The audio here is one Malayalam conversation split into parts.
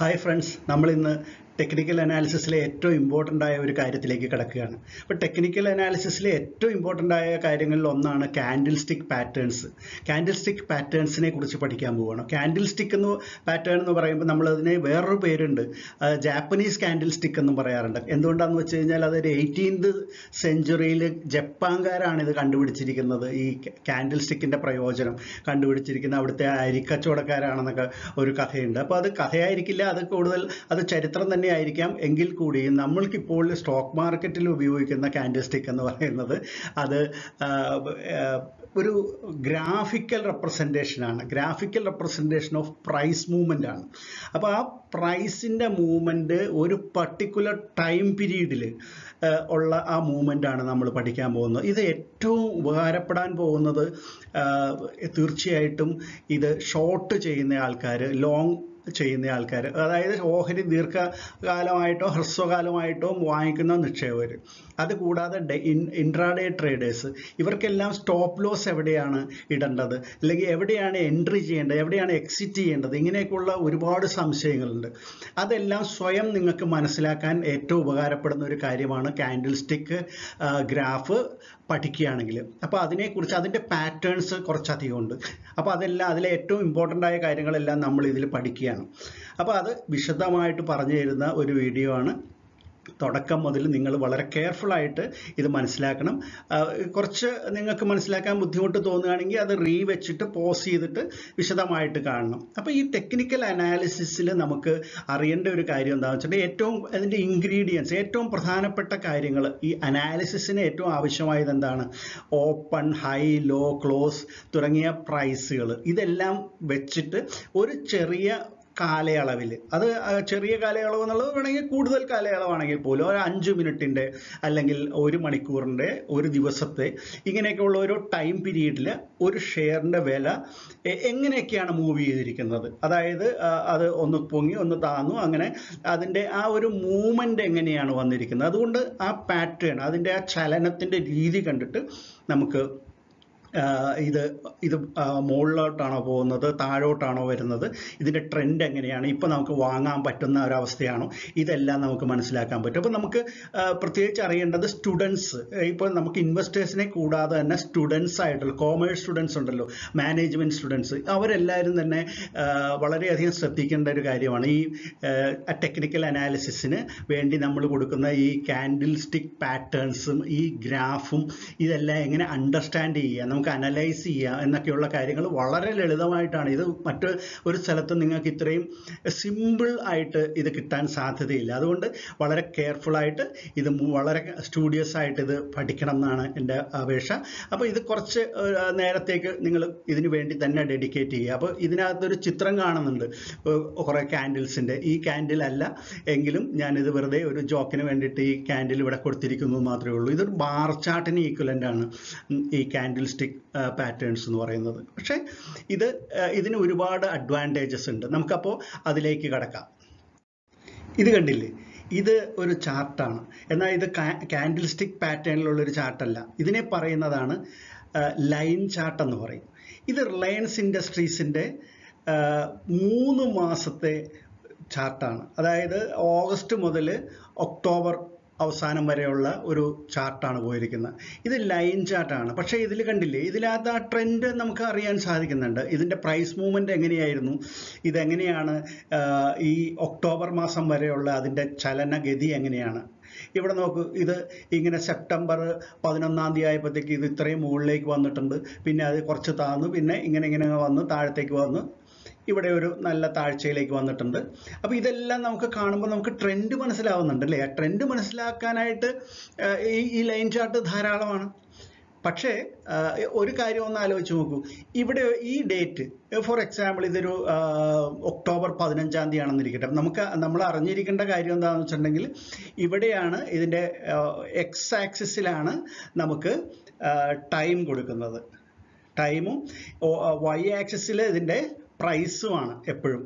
ഹായ് ഫ്രണ്ട്സ് നമ്മളിന്ന് ടെക്നിക്കൽ അനാലിസിസിലെ ഏറ്റവും ഇമ്പോർട്ടൻ്റ് ആയ ഒരു കാര്യത്തിലേക്ക് കിടക്കുകയാണ് അപ്പോൾ ടെക്നിക്കൽ അനാലിസിസിലെ ഏറ്റവും ഇമ്പോർട്ടൻ്റ് ആയ കാര്യങ്ങളിൽ ഒന്നാണ് candle stick patterns candle stick പാറ്റേൺസിനെ കുറിച്ച് പഠിക്കാൻ പോവുകയാണ് കാൻഡിൽ സ്റ്റിക്ക് എന്ന് പാറ്റേൺ എന്ന് പറയുമ്പോൾ നമ്മളതിന് വേറൊരു പേരുണ്ട് ജാപ്പനീസ് കാൻഡിൽ സ്റ്റിക്ക് എന്നും പറയാറുണ്ട് എന്തുകൊണ്ടാണെന്ന് വെച്ച് കഴിഞ്ഞാൽ അതൊരു എയ്റ്റീൻത് സെഞ്ചുറിയിൽ ജപ്പാൻകാരാണ് ഇത് കണ്ടുപിടിച്ചിരിക്കുന്നത് ഈ കാൻഡിൽ സ്റ്റിക്കിൻ്റെ പ്രയോജനം കണ്ടുപിടിച്ചിരിക്കുന്ന അവിടുത്തെ അരിക്കച്ചവടക്കാരാണെന്നൊക്കെ ഒരു കഥയുണ്ട് അപ്പോൾ അത് കഥയായിരിക്കില്ല അത് കൂടുതൽ അത് ചരിത്രം തന്നെ തന്നെ ആയിരിക്കാം എങ്കിൽ കൂടിയും നമ്മൾക്കിപ്പോൾ സ്റ്റോക്ക് മാർക്കറ്റിൽ ഉപയോഗിക്കുന്ന കാൻഡിൽ സ്റ്റിക്ക് എന്ന് പറയുന്നത് അത് ഒരു ഗ്രാഫിക്കൽ റെപ്രസെൻറ്റേഷനാണ് ആണ് graphical representation of price movement ആണ് അപ്പോൾ ആ പ്രൈസിൻ്റെ മൂവ്മെൻറ്റ് ഒരു പർട്ടിക്കുലർ ടൈം പീരീഡിൽ ഉള്ള ആ മൂവ്മെൻ്റ് ആണ് നമ്മൾ പഠിക്കാൻ പോകുന്നത് ഇത് ഏറ്റവും ഉപകാരപ്പെടാൻ പോകുന്നത് തീർച്ചയായിട്ടും ഇത് ഷോർട്ട് ചെയ്യുന്ന ആൾക്കാർ ലോങ് ചെയ്യുന്ന ആൾക്കാർ അതായത് ഓഹരി ദീർഘകാലമായിട്ടോ ഹ്രസ്വകാലമായിട്ടോ വാങ്ങിക്കുന്ന നിക്ഷേപകർ അതുകൂടാതെ ഇൻട്രാഡേ ട്രേഡേഴ്സ് ഇവർക്കെല്ലാം സ്റ്റോപ്പ് ലോസ് എവിടെയാണ് ഇടേണ്ടത് അല്ലെങ്കിൽ എവിടെയാണ് എൻട്രി ചെയ്യേണ്ടത് എവിടെയാണ് എക്സിറ്റ് ചെയ്യേണ്ടത് ഇങ്ങനെയൊക്കെയുള്ള ഒരുപാട് സംശയങ്ങളുണ്ട് അതെല്ലാം സ്വയം നിങ്ങൾക്ക് മനസ്സിലാക്കാൻ ഏറ്റവും ഉപകാരപ്പെടുന്ന ഒരു കാര്യമാണ് കാൻഡിൽ സ്റ്റിക്ക് ഗ്രാഫ് പഠിക്കുകയാണെങ്കിൽ അപ്പോൾ അതിനെക്കുറിച്ച് അതിൻ്റെ പാറ്റേൺസ് കുറച്ചധികമുണ്ട് അപ്പോൾ അതെല്ലാം അതിലെ ഏറ്റവും ഇമ്പോർട്ടൻ്റ് ആയ കാര്യങ്ങളെല്ലാം നമ്മൾ ഇതിൽ പഠിക്കുകയാണ് തന്നെയാണ് അപ്പോൾ അത് വിശദമായിട്ട് പറഞ്ഞു തരുന്ന ഒരു വീഡിയോ ആണ് തുടക്കം മുതൽ നിങ്ങൾ വളരെ കെയർഫുൾ ആയിട്ട് ഇത് മനസ്സിലാക്കണം കുറച്ച് നിങ്ങൾക്ക് മനസ്സിലാക്കാൻ ബുദ്ധിമുട്ട് തോന്നുകയാണെങ്കിൽ അത് റീ വെച്ചിട്ട് പോസ് ചെയ്തിട്ട് വിശദമായിട്ട് കാണണം അപ്പോൾ ഈ ടെക്നിക്കൽ അനാലിസിസിൽ നമുക്ക് അറിയേണ്ട ഒരു കാര്യം എന്താണെന്ന് വെച്ചിട്ടുണ്ടെങ്കിൽ ഏറ്റവും അതിൻ്റെ ഇൻഗ്രീഡിയൻസ് ഏറ്റവും പ്രധാനപ്പെട്ട കാര്യങ്ങൾ ഈ അനാലിസിസിന് ഏറ്റവും ആവശ്യമായത് എന്താണ് ഓപ്പൺ ഹൈ ലോ ക്ലോസ് തുടങ്ങിയ പ്രൈസുകൾ ഇതെല്ലാം വെച്ചിട്ട് ഒരു ചെറിയ കാലയളവിൽ അത് ചെറിയ കാലയളവ് എന്നുള്ളത് വേണമെങ്കിൽ കൂടുതൽ കാലയളവാണെങ്കിൽ പോലും ഒരു അഞ്ച് മിനിറ്റിൻ്റെ അല്ലെങ്കിൽ ഒരു മണിക്കൂറിൻ്റെ ഒരു ദിവസത്തെ ഇങ്ങനെയൊക്കെയുള്ള ഒരു ടൈം പീരീഡിൽ ഒരു ഷെയറിൻ്റെ വില എങ്ങനെയൊക്കെയാണ് മൂവ് ചെയ്തിരിക്കുന്നത് അതായത് അത് ഒന്ന് പൊങ്ങി ഒന്ന് താന്നു അങ്ങനെ അതിൻ്റെ ആ ഒരു മൂവ്മെൻ്റ് എങ്ങനെയാണ് വന്നിരിക്കുന്നത് അതുകൊണ്ട് ആ പാറ്റേൺ അതിൻ്റെ ആ ചലനത്തിൻ്റെ രീതി കണ്ടിട്ട് നമുക്ക് ഇത് ഇത് മുകളിലോട്ടാണോ പോകുന്നത് താഴോട്ടാണോ വരുന്നത് ഇതിൻ്റെ ട്രെൻഡ് എങ്ങനെയാണ് ഇപ്പോൾ നമുക്ക് വാങ്ങാൻ പറ്റുന്ന ഒരവസ്ഥയാണോ ഇതെല്ലാം നമുക്ക് മനസ്സിലാക്കാൻ പറ്റും അപ്പോൾ നമുക്ക് പ്രത്യേകിച്ച് അറിയേണ്ടത് സ്റ്റുഡൻസ് ഇപ്പോൾ നമുക്ക് ഇൻവെസ്റ്റേഴ്സിനെ കൂടാതെ തന്നെ സ്റ്റുഡൻസ് ആയിട്ടുള്ള കോമേഴ്സ് സ്റ്റുഡൻസ് ഉണ്ടല്ലോ മാനേജ്മെൻറ്റ് സ്റ്റുഡൻസ് അവരെല്ലാവരും തന്നെ വളരെയധികം ശ്രദ്ധിക്കേണ്ട ഒരു കാര്യമാണ് ഈ ടെക്നിക്കൽ അനാലിസിസിന് വേണ്ടി നമ്മൾ കൊടുക്കുന്ന ഈ കാൻഡിൽ സ്റ്റിക് പാറ്റേൺസും ഈ ഗ്രാഫും ഇതെല്ലാം എങ്ങനെ അണ്ടർസ്റ്റാൻഡ് ചെയ്യുക നമുക്ക് നമുക്ക് അനലൈസ് ചെയ്യാം എന്നൊക്കെയുള്ള കാര്യങ്ങൾ വളരെ ലളിതമായിട്ടാണ് ഇത് മറ്റ് ഒരു സ്ഥലത്ത് നിങ്ങൾക്ക് ഇത്രയും സിമ്പിൾ ആയിട്ട് ഇത് കിട്ടാൻ സാധ്യതയില്ല അതുകൊണ്ട് വളരെ കെയർഫുള്ളായിട്ട് ഇത് വളരെ സ്റ്റുഡിയസ് ആയിട്ട് ഇത് പഠിക്കണം എന്നാണ് എൻ്റെ അപേക്ഷ അപ്പോൾ ഇത് കുറച്ച് നേരത്തേക്ക് നിങ്ങൾ ഇതിനു വേണ്ടി തന്നെ ഡെഡിക്കേറ്റ് ചെയ്യുക അപ്പോൾ ഇതിനകത്തൊരു ചിത്രം കാണുന്നുണ്ട് കുറേ ക്യാൻഡിൽസിൻ്റെ ഈ ക്യാൻഡിൽ അല്ല എങ്കിലും ഞാനിത് വെറുതെ ഒരു ജോക്കിന് വേണ്ടിയിട്ട് ഈ ക്യാൻഡിൽ ഇവിടെ കൊടുത്തിരിക്കുന്നു മാത്രമേ ഉള്ളൂ ഇതൊരു ബാർ ചാർട്ടിന് ഈക്വലൻ്റ് ആണ് ഈ ക്യാൻഡിൽ സ്റ്റോക്കാസ്റ്റിക് പാറ്റേൺസ് എന്ന് പറയുന്നത് പക്ഷേ ഇത് ഇതിന് ഒരുപാട് അഡ്വാൻറ്റേജസ് ഉണ്ട് നമുക്കപ്പോൾ അതിലേക്ക് കടക്കാം ഇത് കണ്ടില്ലേ ഇത് ഒരു ചാർട്ടാണ് എന്നാൽ ഇത് കാൻഡിൽ സ്റ്റിക് പാറ്റേണിലുള്ള ഒരു ചാർട്ടല്ല ഇതിനെ പറയുന്നതാണ് ലൈൻ ചാർട്ട് എന്ന് പറയും ഇത് റിലയൻസ് ഇൻഡസ്ട്രീസിൻ്റെ മൂന്ന് മാസത്തെ ചാർട്ടാണ് അതായത് ഓഗസ്റ്റ് മുതൽ ഒക്ടോബർ അവസാനം വരെയുള്ള ഒരു ചാർട്ടാണ് പോയിരിക്കുന്നത് ഇത് ലൈൻ ചാർട്ടാണ് പക്ഷേ ഇതിൽ കണ്ടില്ലേ ഇതിലാത്ത ആ ട്രെൻഡ് നമുക്ക് അറിയാൻ സാധിക്കുന്നുണ്ട് ഇതിൻ്റെ പ്രൈസ് മൂവ്മെൻ്റ് എങ്ങനെയായിരുന്നു ഇതെങ്ങനെയാണ് ഈ ഒക്ടോബർ മാസം വരെയുള്ള അതിൻ്റെ ചലനഗതി എങ്ങനെയാണ് ഇവിടെ നോക്കൂ ഇത് ഇങ്ങനെ സെപ്റ്റംബർ പതിനൊന്നാം തീയതി ആയപ്പോഴത്തേക്ക് ഇത് ഇത്രയും മുകളിലേക്ക് വന്നിട്ടുണ്ട് പിന്നെ അത് കുറച്ച് താന്നു പിന്നെ ഇങ്ങനെ ഇങ്ങനെ വന്ന് താഴത്തേക്ക് വന്ന് ഇവിടെ ഒരു നല്ല താഴ്ചയിലേക്ക് വന്നിട്ടുണ്ട് അപ്പോൾ ഇതെല്ലാം നമുക്ക് കാണുമ്പോൾ നമുക്ക് ട്രെൻഡ് മനസ്സിലാവുന്നുണ്ട് അല്ലേ ആ ട്രെൻഡ് മനസ്സിലാക്കാനായിട്ട് ഈ ലൈൻ ചാർട്ട് ധാരാളമാണ് പക്ഷേ ഒരു കാര്യം ഒന്ന് ആലോചിച്ച് നോക്കൂ ഇവിടെ ഈ ഡേറ്റ് ഫോർ എക്സാമ്പിൾ ഇതൊരു ഒക്ടോബർ പതിനഞ്ചാം തീയതി ആണെന്നിരിക്കട്ടെ നമുക്ക് നമ്മൾ അറിഞ്ഞിരിക്കേണ്ട കാര്യം എന്താണെന്ന് വെച്ചിട്ടുണ്ടെങ്കിൽ ഇവിടെയാണ് ഇതിൻ്റെ എക്സ് ആക്സിസിലാണ് നമുക്ക് ടൈം കൊടുക്കുന്നത് ടൈമും വൈ ആക്സിസിൽ ഇതിൻ്റെ പ്രൈസുമാണ് എപ്പോഴും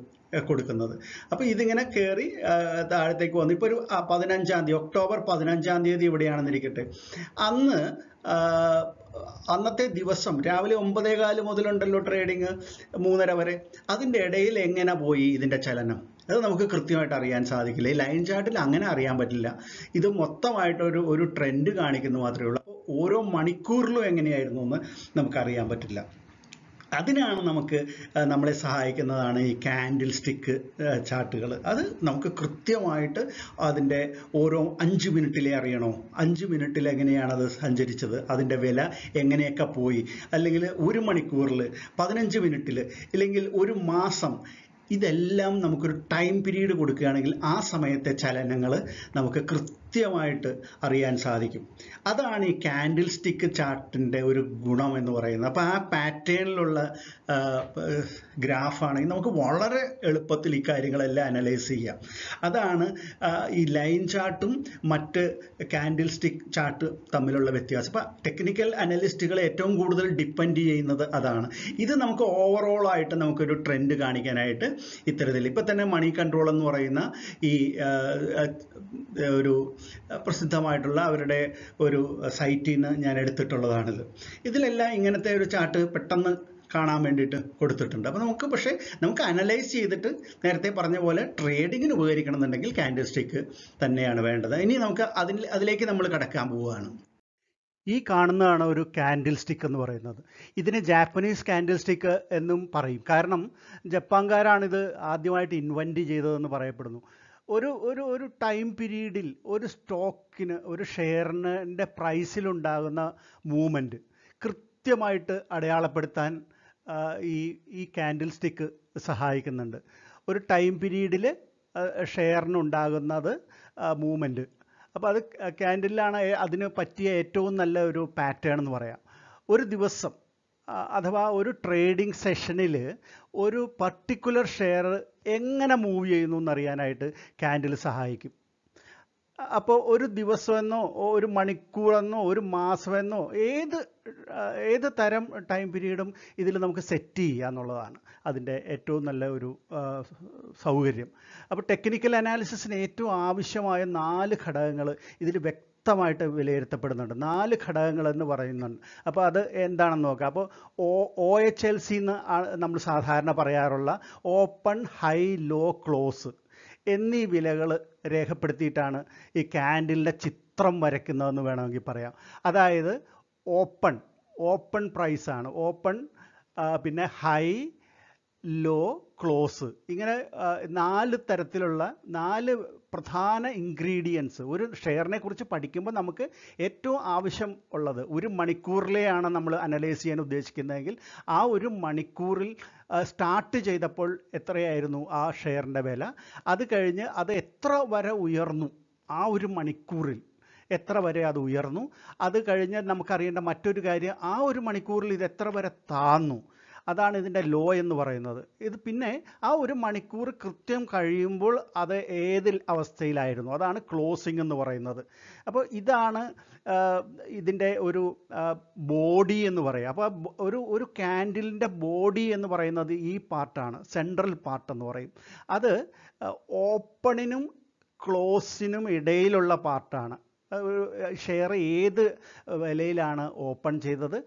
കൊടുക്കുന്നത് അപ്പോൾ ഇതിങ്ങനെ കയറി താഴത്തേക്ക് വന്നു ഇപ്പോൾ ഒരു പതിനഞ്ചാം തീയതി ഒക്ടോബർ പതിനഞ്ചാം തീയതി ഇവിടെയാണെന്നിരിക്കട്ടെ അന്ന് അന്നത്തെ ദിവസം രാവിലെ ഒമ്പതേകാല് മുതലുണ്ടല്ലോ ട്രേഡിങ് മൂന്നര വരെ അതിൻ്റെ ഇടയിൽ എങ്ങനെ പോയി ഇതിൻ്റെ ചലനം അത് നമുക്ക് കൃത്യമായിട്ട് അറിയാൻ സാധിക്കില്ല ഈ ലൈൻ ചാർട്ടിൽ അങ്ങനെ അറിയാൻ പറ്റില്ല ഇത് മൊത്തമായിട്ട് ഒരു ട്രെൻഡ് കാണിക്കുന്നു മാത്രമേ ഉള്ളൂ അപ്പോൾ ഓരോ മണിക്കൂറിലും എങ്ങനെയായിരുന്നു എന്ന് നമുക്കറിയാൻ പറ്റില്ല അതിനാണ് നമുക്ക് നമ്മളെ സഹായിക്കുന്നതാണ് ഈ കാൻഡിൽ സ്റ്റിക്ക് ചാർട്ടുകൾ അത് നമുക്ക് കൃത്യമായിട്ട് അതിൻ്റെ ഓരോ അഞ്ച് മിനിറ്റിലെ അറിയണോ അഞ്ച് മിനിറ്റിൽ എങ്ങനെയാണ് അത് സഞ്ചരിച്ചത് അതിൻ്റെ വില എങ്ങനെയൊക്കെ പോയി അല്ലെങ്കിൽ ഒരു മണിക്കൂറിൽ പതിനഞ്ച് മിനിറ്റിൽ ഇല്ലെങ്കിൽ ഒരു മാസം ഇതെല്ലാം നമുക്കൊരു ടൈം പീരീഡ് കൊടുക്കുകയാണെങ്കിൽ ആ സമയത്തെ ചലനങ്ങൾ നമുക്ക് കൃത്യ കൃത്യമായിട്ട് അറിയാൻ സാധിക്കും അതാണ് ഈ കാൻഡിൽ സ്റ്റിക്ക് ചാർട്ടിൻ്റെ ഒരു ഗുണം എന്ന് പറയുന്നത് അപ്പോൾ ആ പാറ്റേണിലുള്ള ഗ്രാഫാണെങ്കിൽ നമുക്ക് വളരെ എളുപ്പത്തിൽ ഈ കാര്യങ്ങളെല്ലാം അനലൈസ് ചെയ്യാം അതാണ് ഈ ലൈൻ ചാർട്ടും മറ്റ് കാൻഡിൽ സ്റ്റിക്ക് ചാർട്ട് തമ്മിലുള്ള വ്യത്യാസം അപ്പോൾ ടെക്നിക്കൽ അനലിസ്റ്റുകൾ ഏറ്റവും കൂടുതൽ ഡിപ്പെൻഡ് ചെയ്യുന്നത് അതാണ് ഇത് നമുക്ക് ഓവറോൾ ആയിട്ട് നമുക്കൊരു ട്രെൻഡ് കാണിക്കാനായിട്ട് ഇത്തരത്തിൽ ഇപ്പം തന്നെ മണി കൺട്രോൾ എന്ന് പറയുന്ന ഈ ഒരു പ്രസിദ്ധമായിട്ടുള്ള അവരുടെ ഒരു സൈറ്റിൽ നിന്ന് ഞാൻ എടുത്തിട്ടുള്ളതാണിത് ഇതിലെല്ലാം ഇങ്ങനത്തെ ഒരു ചാർട്ട് പെട്ടെന്ന് കാണാൻ വേണ്ടിയിട്ട് കൊടുത്തിട്ടുണ്ട് അപ്പോൾ നമുക്ക് പക്ഷേ നമുക്ക് അനലൈസ് ചെയ്തിട്ട് നേരത്തെ പറഞ്ഞ പോലെ ട്രേഡിങ്ങിന് ഉപകരിക്കണമെന്നുണ്ടെങ്കിൽ ക്യാൻഡിൽ സ്റ്റിക്ക് തന്നെയാണ് വേണ്ടത് ഇനി നമുക്ക് അതിന് അതിലേക്ക് നമ്മൾ കടക്കാൻ പോവുകയാണ് ഈ കാണുന്നതാണ് ഒരു കാൻഡിൽ സ്റ്റിക്ക് എന്ന് പറയുന്നത് ഇതിന് ജാപ്പനീസ് കാൻഡിൽ സ്റ്റിക്ക് എന്നും പറയും കാരണം ജപ്പാൻകാരാണിത് ആദ്യമായിട്ട് ഇൻവെൻറ്റ് ചെയ്തതെന്ന് പറയപ്പെടുന്നു ഒരു ഒരു ഒരു ടൈം പീരീഡിൽ ഒരു സ്റ്റോക്കിന് ഒരു ഷെയറിൻ്റെ പ്രൈസിലുണ്ടാകുന്ന മൂവ്മെൻറ്റ് കൃത്യമായിട്ട് അടയാളപ്പെടുത്താൻ ഈ ഈ കാൻഡിൽ സ്റ്റിക്ക് സഹായിക്കുന്നുണ്ട് ഒരു ടൈം പീരീഡിൽ ഷെയറിനുണ്ടാകുന്നത് മൂവ്മെൻറ്റ് അപ്പോൾ അത് ക്യാൻഡിലാണ് അതിന് പറ്റിയ ഏറ്റവും നല്ല ഒരു പാറ്റേൺ എന്ന് പറയാം ഒരു ദിവസം അഥവാ ഒരു ട്രേഡിംഗ് സെഷനിൽ ഒരു പർട്ടിക്കുലർ ഷെയർ എങ്ങനെ മൂവ് ചെയ്യുന്നു എന്നറിയാനായിട്ട് ക്യാൻഡിൽ സഹായിക്കും അപ്പോൾ ഒരു ദിവസമെന്നോ ഒരു മണിക്കൂറെന്നോ ഒരു മാസമെന്നോ ഏത് ഏത് തരം ടൈം പീരീഡും ഇതിൽ നമുക്ക് സെറ്റ് ചെയ്യുക എന്നുള്ളതാണ് അതിൻ്റെ ഏറ്റവും നല്ല ഒരു സൗകര്യം അപ്പോൾ ടെക്നിക്കൽ അനാലിസിസിന് ഏറ്റവും ആവശ്യമായ നാല് ഘടകങ്ങൾ ഇതിൽ വ്യക്തമായിട്ട് വിലയിരുത്തപ്പെടുന്നുണ്ട് നാല് ഘടകങ്ങൾ എന്ന് പറയുന്നുണ്ട് അപ്പോൾ അത് എന്താണെന്ന് നോക്കാം അപ്പോൾ O O H L C എന്ന് നമ്മൾ സാധാരണ പറയാറുള്ള ഓപ്പൺ ഹൈ ലോ ക്ലോസ് എന്നീ വിലകൾ രേഖപ്പെടുത്തിയിട്ടാണ് ഈ ക്യാൻഡിലിൻ്റെ ചിത്രം വരയ്ക്കുന്നതെന്ന് വേണമെങ്കിൽ പറയാം അതായത് ഓപ്പൺ ഓപ്പൺ പ്രൈസാണ് ഓപ്പൺ പിന്നെ ഹൈ ലോ ക്ലോസ് ഇങ്ങനെ നാല് തരത്തിലുള്ള നാല് പ്രധാന ഇൻഗ്രീഡിയൻസ് ഒരു ഷെയറിനെ കുറിച്ച് പഠിക്കുമ്പോൾ നമുക്ക് ഏറ്റവും ആവശ്യം ഉള്ളത് ഒരു മണിക്കൂറിലെയാണ് നമ്മൾ അനലൈസ് ചെയ്യാൻ ഉദ്ദേശിക്കുന്നതെങ്കിൽ ആ ഒരു മണിക്കൂറിൽ സ്റ്റാർട്ട് ചെയ്തപ്പോൾ എത്രയായിരുന്നു ആ ഷെയറിൻ്റെ വില അത് കഴിഞ്ഞ് അത് എത്ര വരെ ഉയർന്നു ആ ഒരു മണിക്കൂറിൽ എത്ര വരെ അത് ഉയർന്നു അത് കഴിഞ്ഞ് നമുക്കറിയേണ്ട മറ്റൊരു കാര്യം ആ ഒരു മണിക്കൂറിൽ ഇത് എത്ര വരെ താന്നു അതാണ് ഇതിൻ്റെ ലോ എന്ന് പറയുന്നത് ഇത് പിന്നെ ആ ഒരു മണിക്കൂർ കൃത്യം കഴിയുമ്പോൾ അത് ഏതിൽ അവസ്ഥയിലായിരുന്നു അതാണ് ക്ലോസിംഗ് എന്ന് പറയുന്നത് അപ്പോൾ ഇതാണ് ഇതിൻ്റെ ഒരു ബോഡി എന്ന് പറയുക അപ്പോൾ ഒരു ഒരു ക്യാൻഡിലിൻ്റെ ബോഡി എന്ന് പറയുന്നത് ഈ പാർട്ടാണ് സെൻട്രൽ പാർട്ട് എന്ന് പറയും അത് ഓപ്പണിനും ക്ലോസിനും ഇടയിലുള്ള പാർട്ടാണ് ഷെയർ ഏത് വിലയിലാണ് ഓപ്പൺ ചെയ്തത്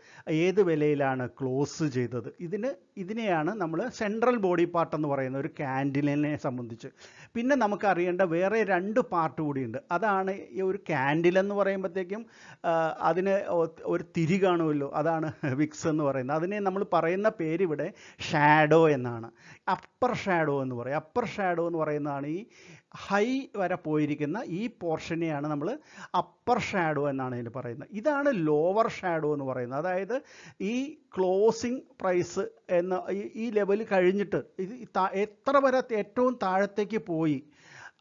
ഏത് വിലയിലാണ് ക്ലോസ് ചെയ്തത് ഇതിന് ഇതിനെയാണ് നമ്മൾ സെൻട്രൽ ബോഡി പാർട്ട് എന്ന് പറയുന്ന ഒരു കാൻഡിലിനെ സംബന്ധിച്ച് പിന്നെ നമുക്ക് അറിയേണ്ട വേറെ രണ്ട് പാർട്ട് കൂടിയുണ്ട് അതാണ് ഈ ഒരു ക്യാൻഡിലെന്ന് പറയുമ്പോഴത്തേക്കും അതിന് ഒരു തിരി കാണുമല്ലോ അതാണ് വിക്സ് എന്ന് പറയുന്നത് അതിനെ നമ്മൾ പറയുന്ന പേരിവിടെ ഷാഡോ എന്നാണ് അപ്പർ ഷാഡോ എന്ന് പറയും അപ്പർ ഷാഡോ എന്ന് പറയുന്നതാണ് ഈ ഹൈ വരെ പോയിരിക്കുന്ന ഈ പോർഷനെയാണ് നമ്മൾ അപ്പർ ഷാഡോ എന്നാണ് ഇതിൽ പറയുന്നത് ഇതാണ് ലോവർ ഷാഡോ എന്ന് പറയുന്നത് അതായത് ഈ ക്ലോസിംഗ് പ്രൈസ് എന്ന ഈ ലെവൽ കഴിഞ്ഞിട്ട് ഇത് എത്ര വരെ ഏറ്റവും താഴത്തേക്ക് പോയി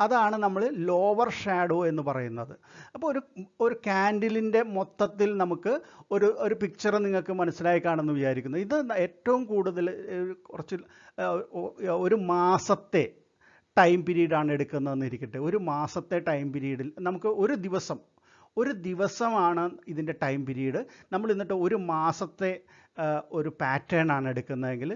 അതാണ് നമ്മൾ ലോവർ ഷാഡോ എന്ന് പറയുന്നത് അപ്പോൾ ഒരു ഒരു കാൻഡിലിൻ്റെ മൊത്തത്തിൽ നമുക്ക് ഒരു ഒരു പിക്ചർ നിങ്ങൾക്ക് മനസ്സിലായി കാണുമെന്ന് വിചാരിക്കുന്നു ഇത് ഏറ്റവും കൂടുതൽ കുറച്ച് ഒരു മാസത്തെ ടൈം പീരീഡാണ് എടുക്കുന്നതെന്ന് ഇരിക്കട്ടെ ഒരു മാസത്തെ ടൈം പീരീഡിൽ നമുക്ക് ഒരു ദിവസം ഒരു ദിവസമാണ് ഇതിൻ്റെ ടൈം പീരീഡ് നമ്മൾ എന്നിട്ട് ഒരു മാസത്തെ ഒരു പാറ്റേൺ ആണ് എടുക്കുന്നതെങ്കിൽ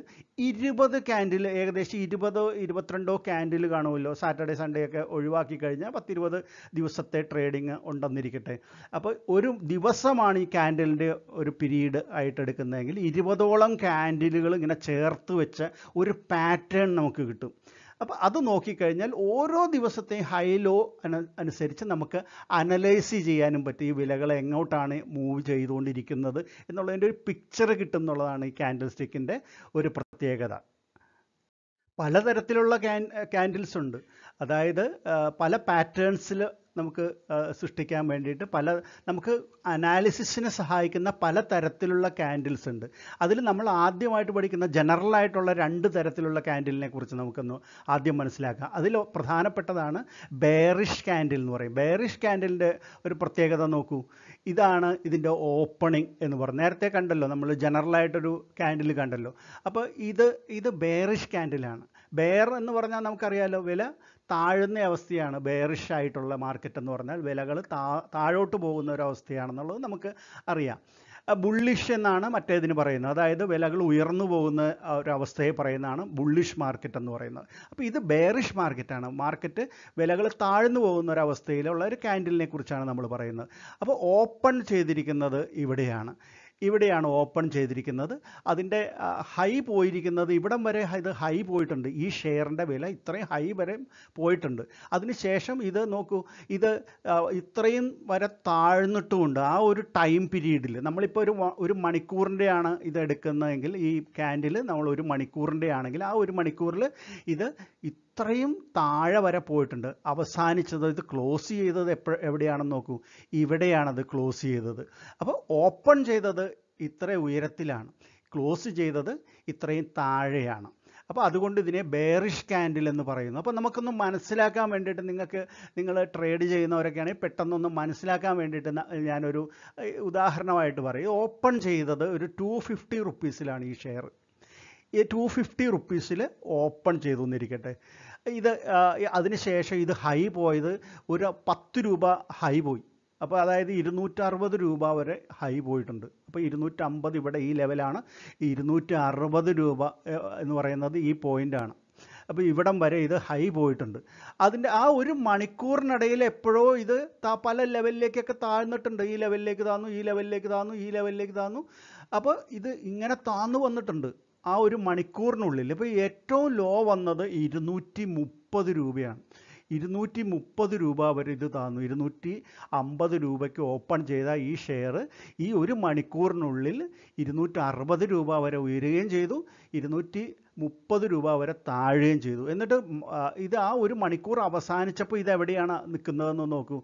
ഇരുപത് ക്യാൻഡിൽ ഏകദേശം ഇരുപതോ ഇരുപത്തിരണ്ടോ ക്യാൻഡിൽ കാണുമല്ലോ സാറ്റർഡേ സൺഡേ ഒക്കെ ഒഴിവാക്കി കഴിഞ്ഞാൽ പത്തിരുപത് ദിവസത്തെ ട്രേഡിങ് ഉണ്ടെന്നിരിക്കട്ടെ അപ്പോൾ ഒരു ദിവസമാണ് ഈ ക്യാൻഡിലിൻ്റെ ഒരു പീരീഡ് ആയിട്ട് എടുക്കുന്നതെങ്കിൽ ഇരുപതോളം ക്യാൻഡിലുകൾ ഇങ്ങനെ ചേർത്ത് വെച്ച ഒരു പാറ്റേൺ നമുക്ക് കിട്ടും അപ്പോൾ അത് നോക്കിക്കഴിഞ്ഞാൽ ഓരോ ദിവസത്തെയും ഹൈ ലോ അനുസരിച്ച് നമുക്ക് അനലൈസ് ചെയ്യാനും പറ്റും ഈ വിലകൾ എങ്ങോട്ടാണ് മൂവ് ചെയ്തുകൊണ്ടിരിക്കുന്നത് എന്നുള്ളതിൻ്റെ ഒരു പിക്ചർ കിട്ടും എന്നുള്ളതാണ് ഈ ക്യാൻഡിൽ സ്റ്റിക്കിൻ്റെ ഒരു പ്രത്യേകത പലതരത്തിലുള്ള ക്യാൻ ക്യാൻഡിൽസ് ഉണ്ട് അതായത് പല പാറ്റേൺസിൽ നമുക്ക് സൃഷ്ടിക്കാൻ വേണ്ടിയിട്ട് പല നമുക്ക് അനാലിസിസിനെ സഹായിക്കുന്ന പല തരത്തിലുള്ള ക്യാൻഡിൽസ് ഉണ്ട് അതിൽ നമ്മൾ ആദ്യമായിട്ട് പഠിക്കുന്ന ജനറലായിട്ടുള്ള രണ്ട് തരത്തിലുള്ള ക്യാൻഡിലിനെ കുറിച്ച് നമുക്കൊന്ന് ആദ്യം മനസ്സിലാക്കാം അതിൽ പ്രധാനപ്പെട്ടതാണ് ബേറിഷ് ക്യാൻഡിൽ എന്ന് പറയും ബേറിഷ് ക്യാൻഡിലിൻ്റെ ഒരു പ്രത്യേകത നോക്കൂ ഇതാണ് ഇതിൻ്റെ ഓപ്പണിംഗ് എന്ന് പറയും നേരത്തെ കണ്ടല്ലോ നമ്മൾ ജനറലായിട്ടൊരു ക്യാൻഡിൽ കണ്ടല്ലോ അപ്പോൾ ഇത് ഇത് ബേറിഷ് ക്യാൻഡിലാണ് ബെയർ എന്ന് പറഞ്ഞാൽ നമുക്കറിയാലോ വില താഴുന്ന അവസ്ഥയാണ് ബെയറിഷ് ആയിട്ടുള്ള മാർക്കറ്റ് എന്ന് പറഞ്ഞാൽ വിലകൾ താ താഴോട്ട് പോകുന്ന ഒരു അവസ്ഥയാണെന്നുള്ളത് നമുക്ക് അറിയാം ബുള്ളിഷ് എന്നാണ് മറ്റേതിന് പറയുന്നത് അതായത് വിലകൾ ഉയർന്നു പോകുന്ന ഒരു അവസ്ഥയെ പറയുന്നതാണ് ബുള്ളിഷ് മാർക്കറ്റ് എന്ന് പറയുന്നത് അപ്പോൾ ഇത് ബെയറിഷ് മാർക്കറ്റാണ് മാർക്കറ്റ് വിലകൾ താഴ്ന്നു പോകുന്ന ഒരു അവസ്ഥയിലുള്ള ഒരു ക്യാൻഡിലിനെ കുറിച്ചാണ് നമ്മൾ പറയുന്നത് അപ്പോൾ ഓപ്പൺ ചെയ്തിരിക്കുന്നത് ഇവിടെയാണ് ഇവിടെയാണ് ഓപ്പൺ ചെയ്തിരിക്കുന്നത് അതിൻ്റെ ഹൈ പോയിരിക്കുന്നത് ഇവിടം വരെ ഇത് ഹൈ പോയിട്ടുണ്ട് ഈ ഷെയറിൻ്റെ വില ഇത്രയും ഹൈ വരെ പോയിട്ടുണ്ട് അതിനുശേഷം ഇത് നോക്കൂ ഇത് ഇത്രയും വരെ താഴ്ന്നിട്ടുമുണ്ട് ആ ഒരു ടൈം പീരീഡിൽ നമ്മളിപ്പോൾ ഒരു ഒരു മണിക്കൂറിൻ്റെയാണ് ഇത് എടുക്കുന്നതെങ്കിൽ ഈ ക്യാൻഡിൽ നമ്മൾ ഒരു മണിക്കൂറിൻ്റെ ആണെങ്കിൽ ആ ഒരു മണിക്കൂറിൽ ഇത് ഇത്രയും താഴെ വരെ പോയിട്ടുണ്ട് അവസാനിച്ചത് ഇത് ക്ലോസ് ചെയ്തത് എപ്പോ എവിടെയാണെന്ന് നോക്കൂ ഇവിടെയാണത് ക്ലോസ് ചെയ്തത് അപ്പോൾ ഓപ്പൺ ചെയ്തത് ഇത്ര ഉയരത്തിലാണ് ക്ലോസ് ചെയ്തത് ഇത്രയും താഴെയാണ് അപ്പോൾ അതുകൊണ്ട് ഇതിനെ ബെയറിഷ് കാൻഡിൽ എന്ന് പറയുന്നു അപ്പോൾ നമുക്കൊന്ന് മനസ്സിലാക്കാൻ വേണ്ടിയിട്ട് നിങ്ങൾക്ക് നിങ്ങൾ ട്രേഡ് ചെയ്യുന്നവരൊക്കെയാണെങ്കിൽ പെട്ടെന്നൊന്ന് മനസ്സിലാക്കാൻ വേണ്ടിയിട്ട് ഞാനൊരു ഉദാഹരണമായിട്ട് പറയും ഓപ്പൺ ചെയ്തത് ഒരു ടു ഫിഫ്റ്റി റുപ്പീസിലാണ് ഈ ഷെയർ ടു ഫിഫ്റ്റി റുപ്പീസിൽ ഓപ്പൺ ചെയ്തു എന്നിരിക്കട്ടെ ഇത് അതിനുശേഷം ഇത് ഹൈ പോയത് ഒരു പത്ത് രൂപ ഹൈ പോയി അപ്പോൾ അതായത് ഇരുന്നൂറ്ററുപത് രൂപ വരെ ഹൈ പോയിട്ടുണ്ട് അപ്പോൾ ഇരുന്നൂറ്റമ്പത് ഇവിടെ ഈ ലെവലാണ് ഇരുന്നൂറ്റി അറുപത് രൂപ എന്ന് പറയുന്നത് ഈ പോയിൻ്റാണ് അപ്പോൾ ഇവിടം വരെ ഇത് ഹൈ പോയിട്ടുണ്ട് അതിൻ്റെ ആ ഒരു മണിക്കൂറിനിടയിൽ എപ്പോഴോ ഇത് പല ലെവലിലേക്കൊക്കെ താഴ്ന്നിട്ടുണ്ട് ഈ ലെവലിലേക്ക് താന്നു ഈ ലെവലിലേക്ക് താന്നു ഈ ലെവലിലേക്ക് താന്നു അപ്പോൾ ഇത് ഇങ്ങനെ താന്നു വന്നിട്ടുണ്ട് ആ ഒരു മണിക്കൂറിനുള്ളിൽ ഇപ്പോൾ ഏറ്റവും ലോ വന്നത് ഇരുന്നൂറ്റി മുപ്പത് രൂപയാണ് ഇരുന്നൂറ്റി മുപ്പത് രൂപ വരെ ഇത് താന്നു ഇരുന്നൂറ്റി അമ്പത് രൂപയ്ക്ക് ഓപ്പൺ ചെയ്ത ഈ ഷെയർ ഈ ഒരു മണിക്കൂറിനുള്ളിൽ ഇരുന്നൂറ്റി അറുപത് രൂപ വരെ ഉയരുകയും ചെയ്തു ഇരുന്നൂറ്റി മുപ്പത് രൂപ വരെ താഴുകയും ചെയ്തു എന്നിട്ട് ഇത് ആ ഒരു മണിക്കൂർ അവസാനിച്ചപ്പോൾ ഇത് എവിടെയാണ് നിൽക്കുന്നതെന്ന് നോക്കൂ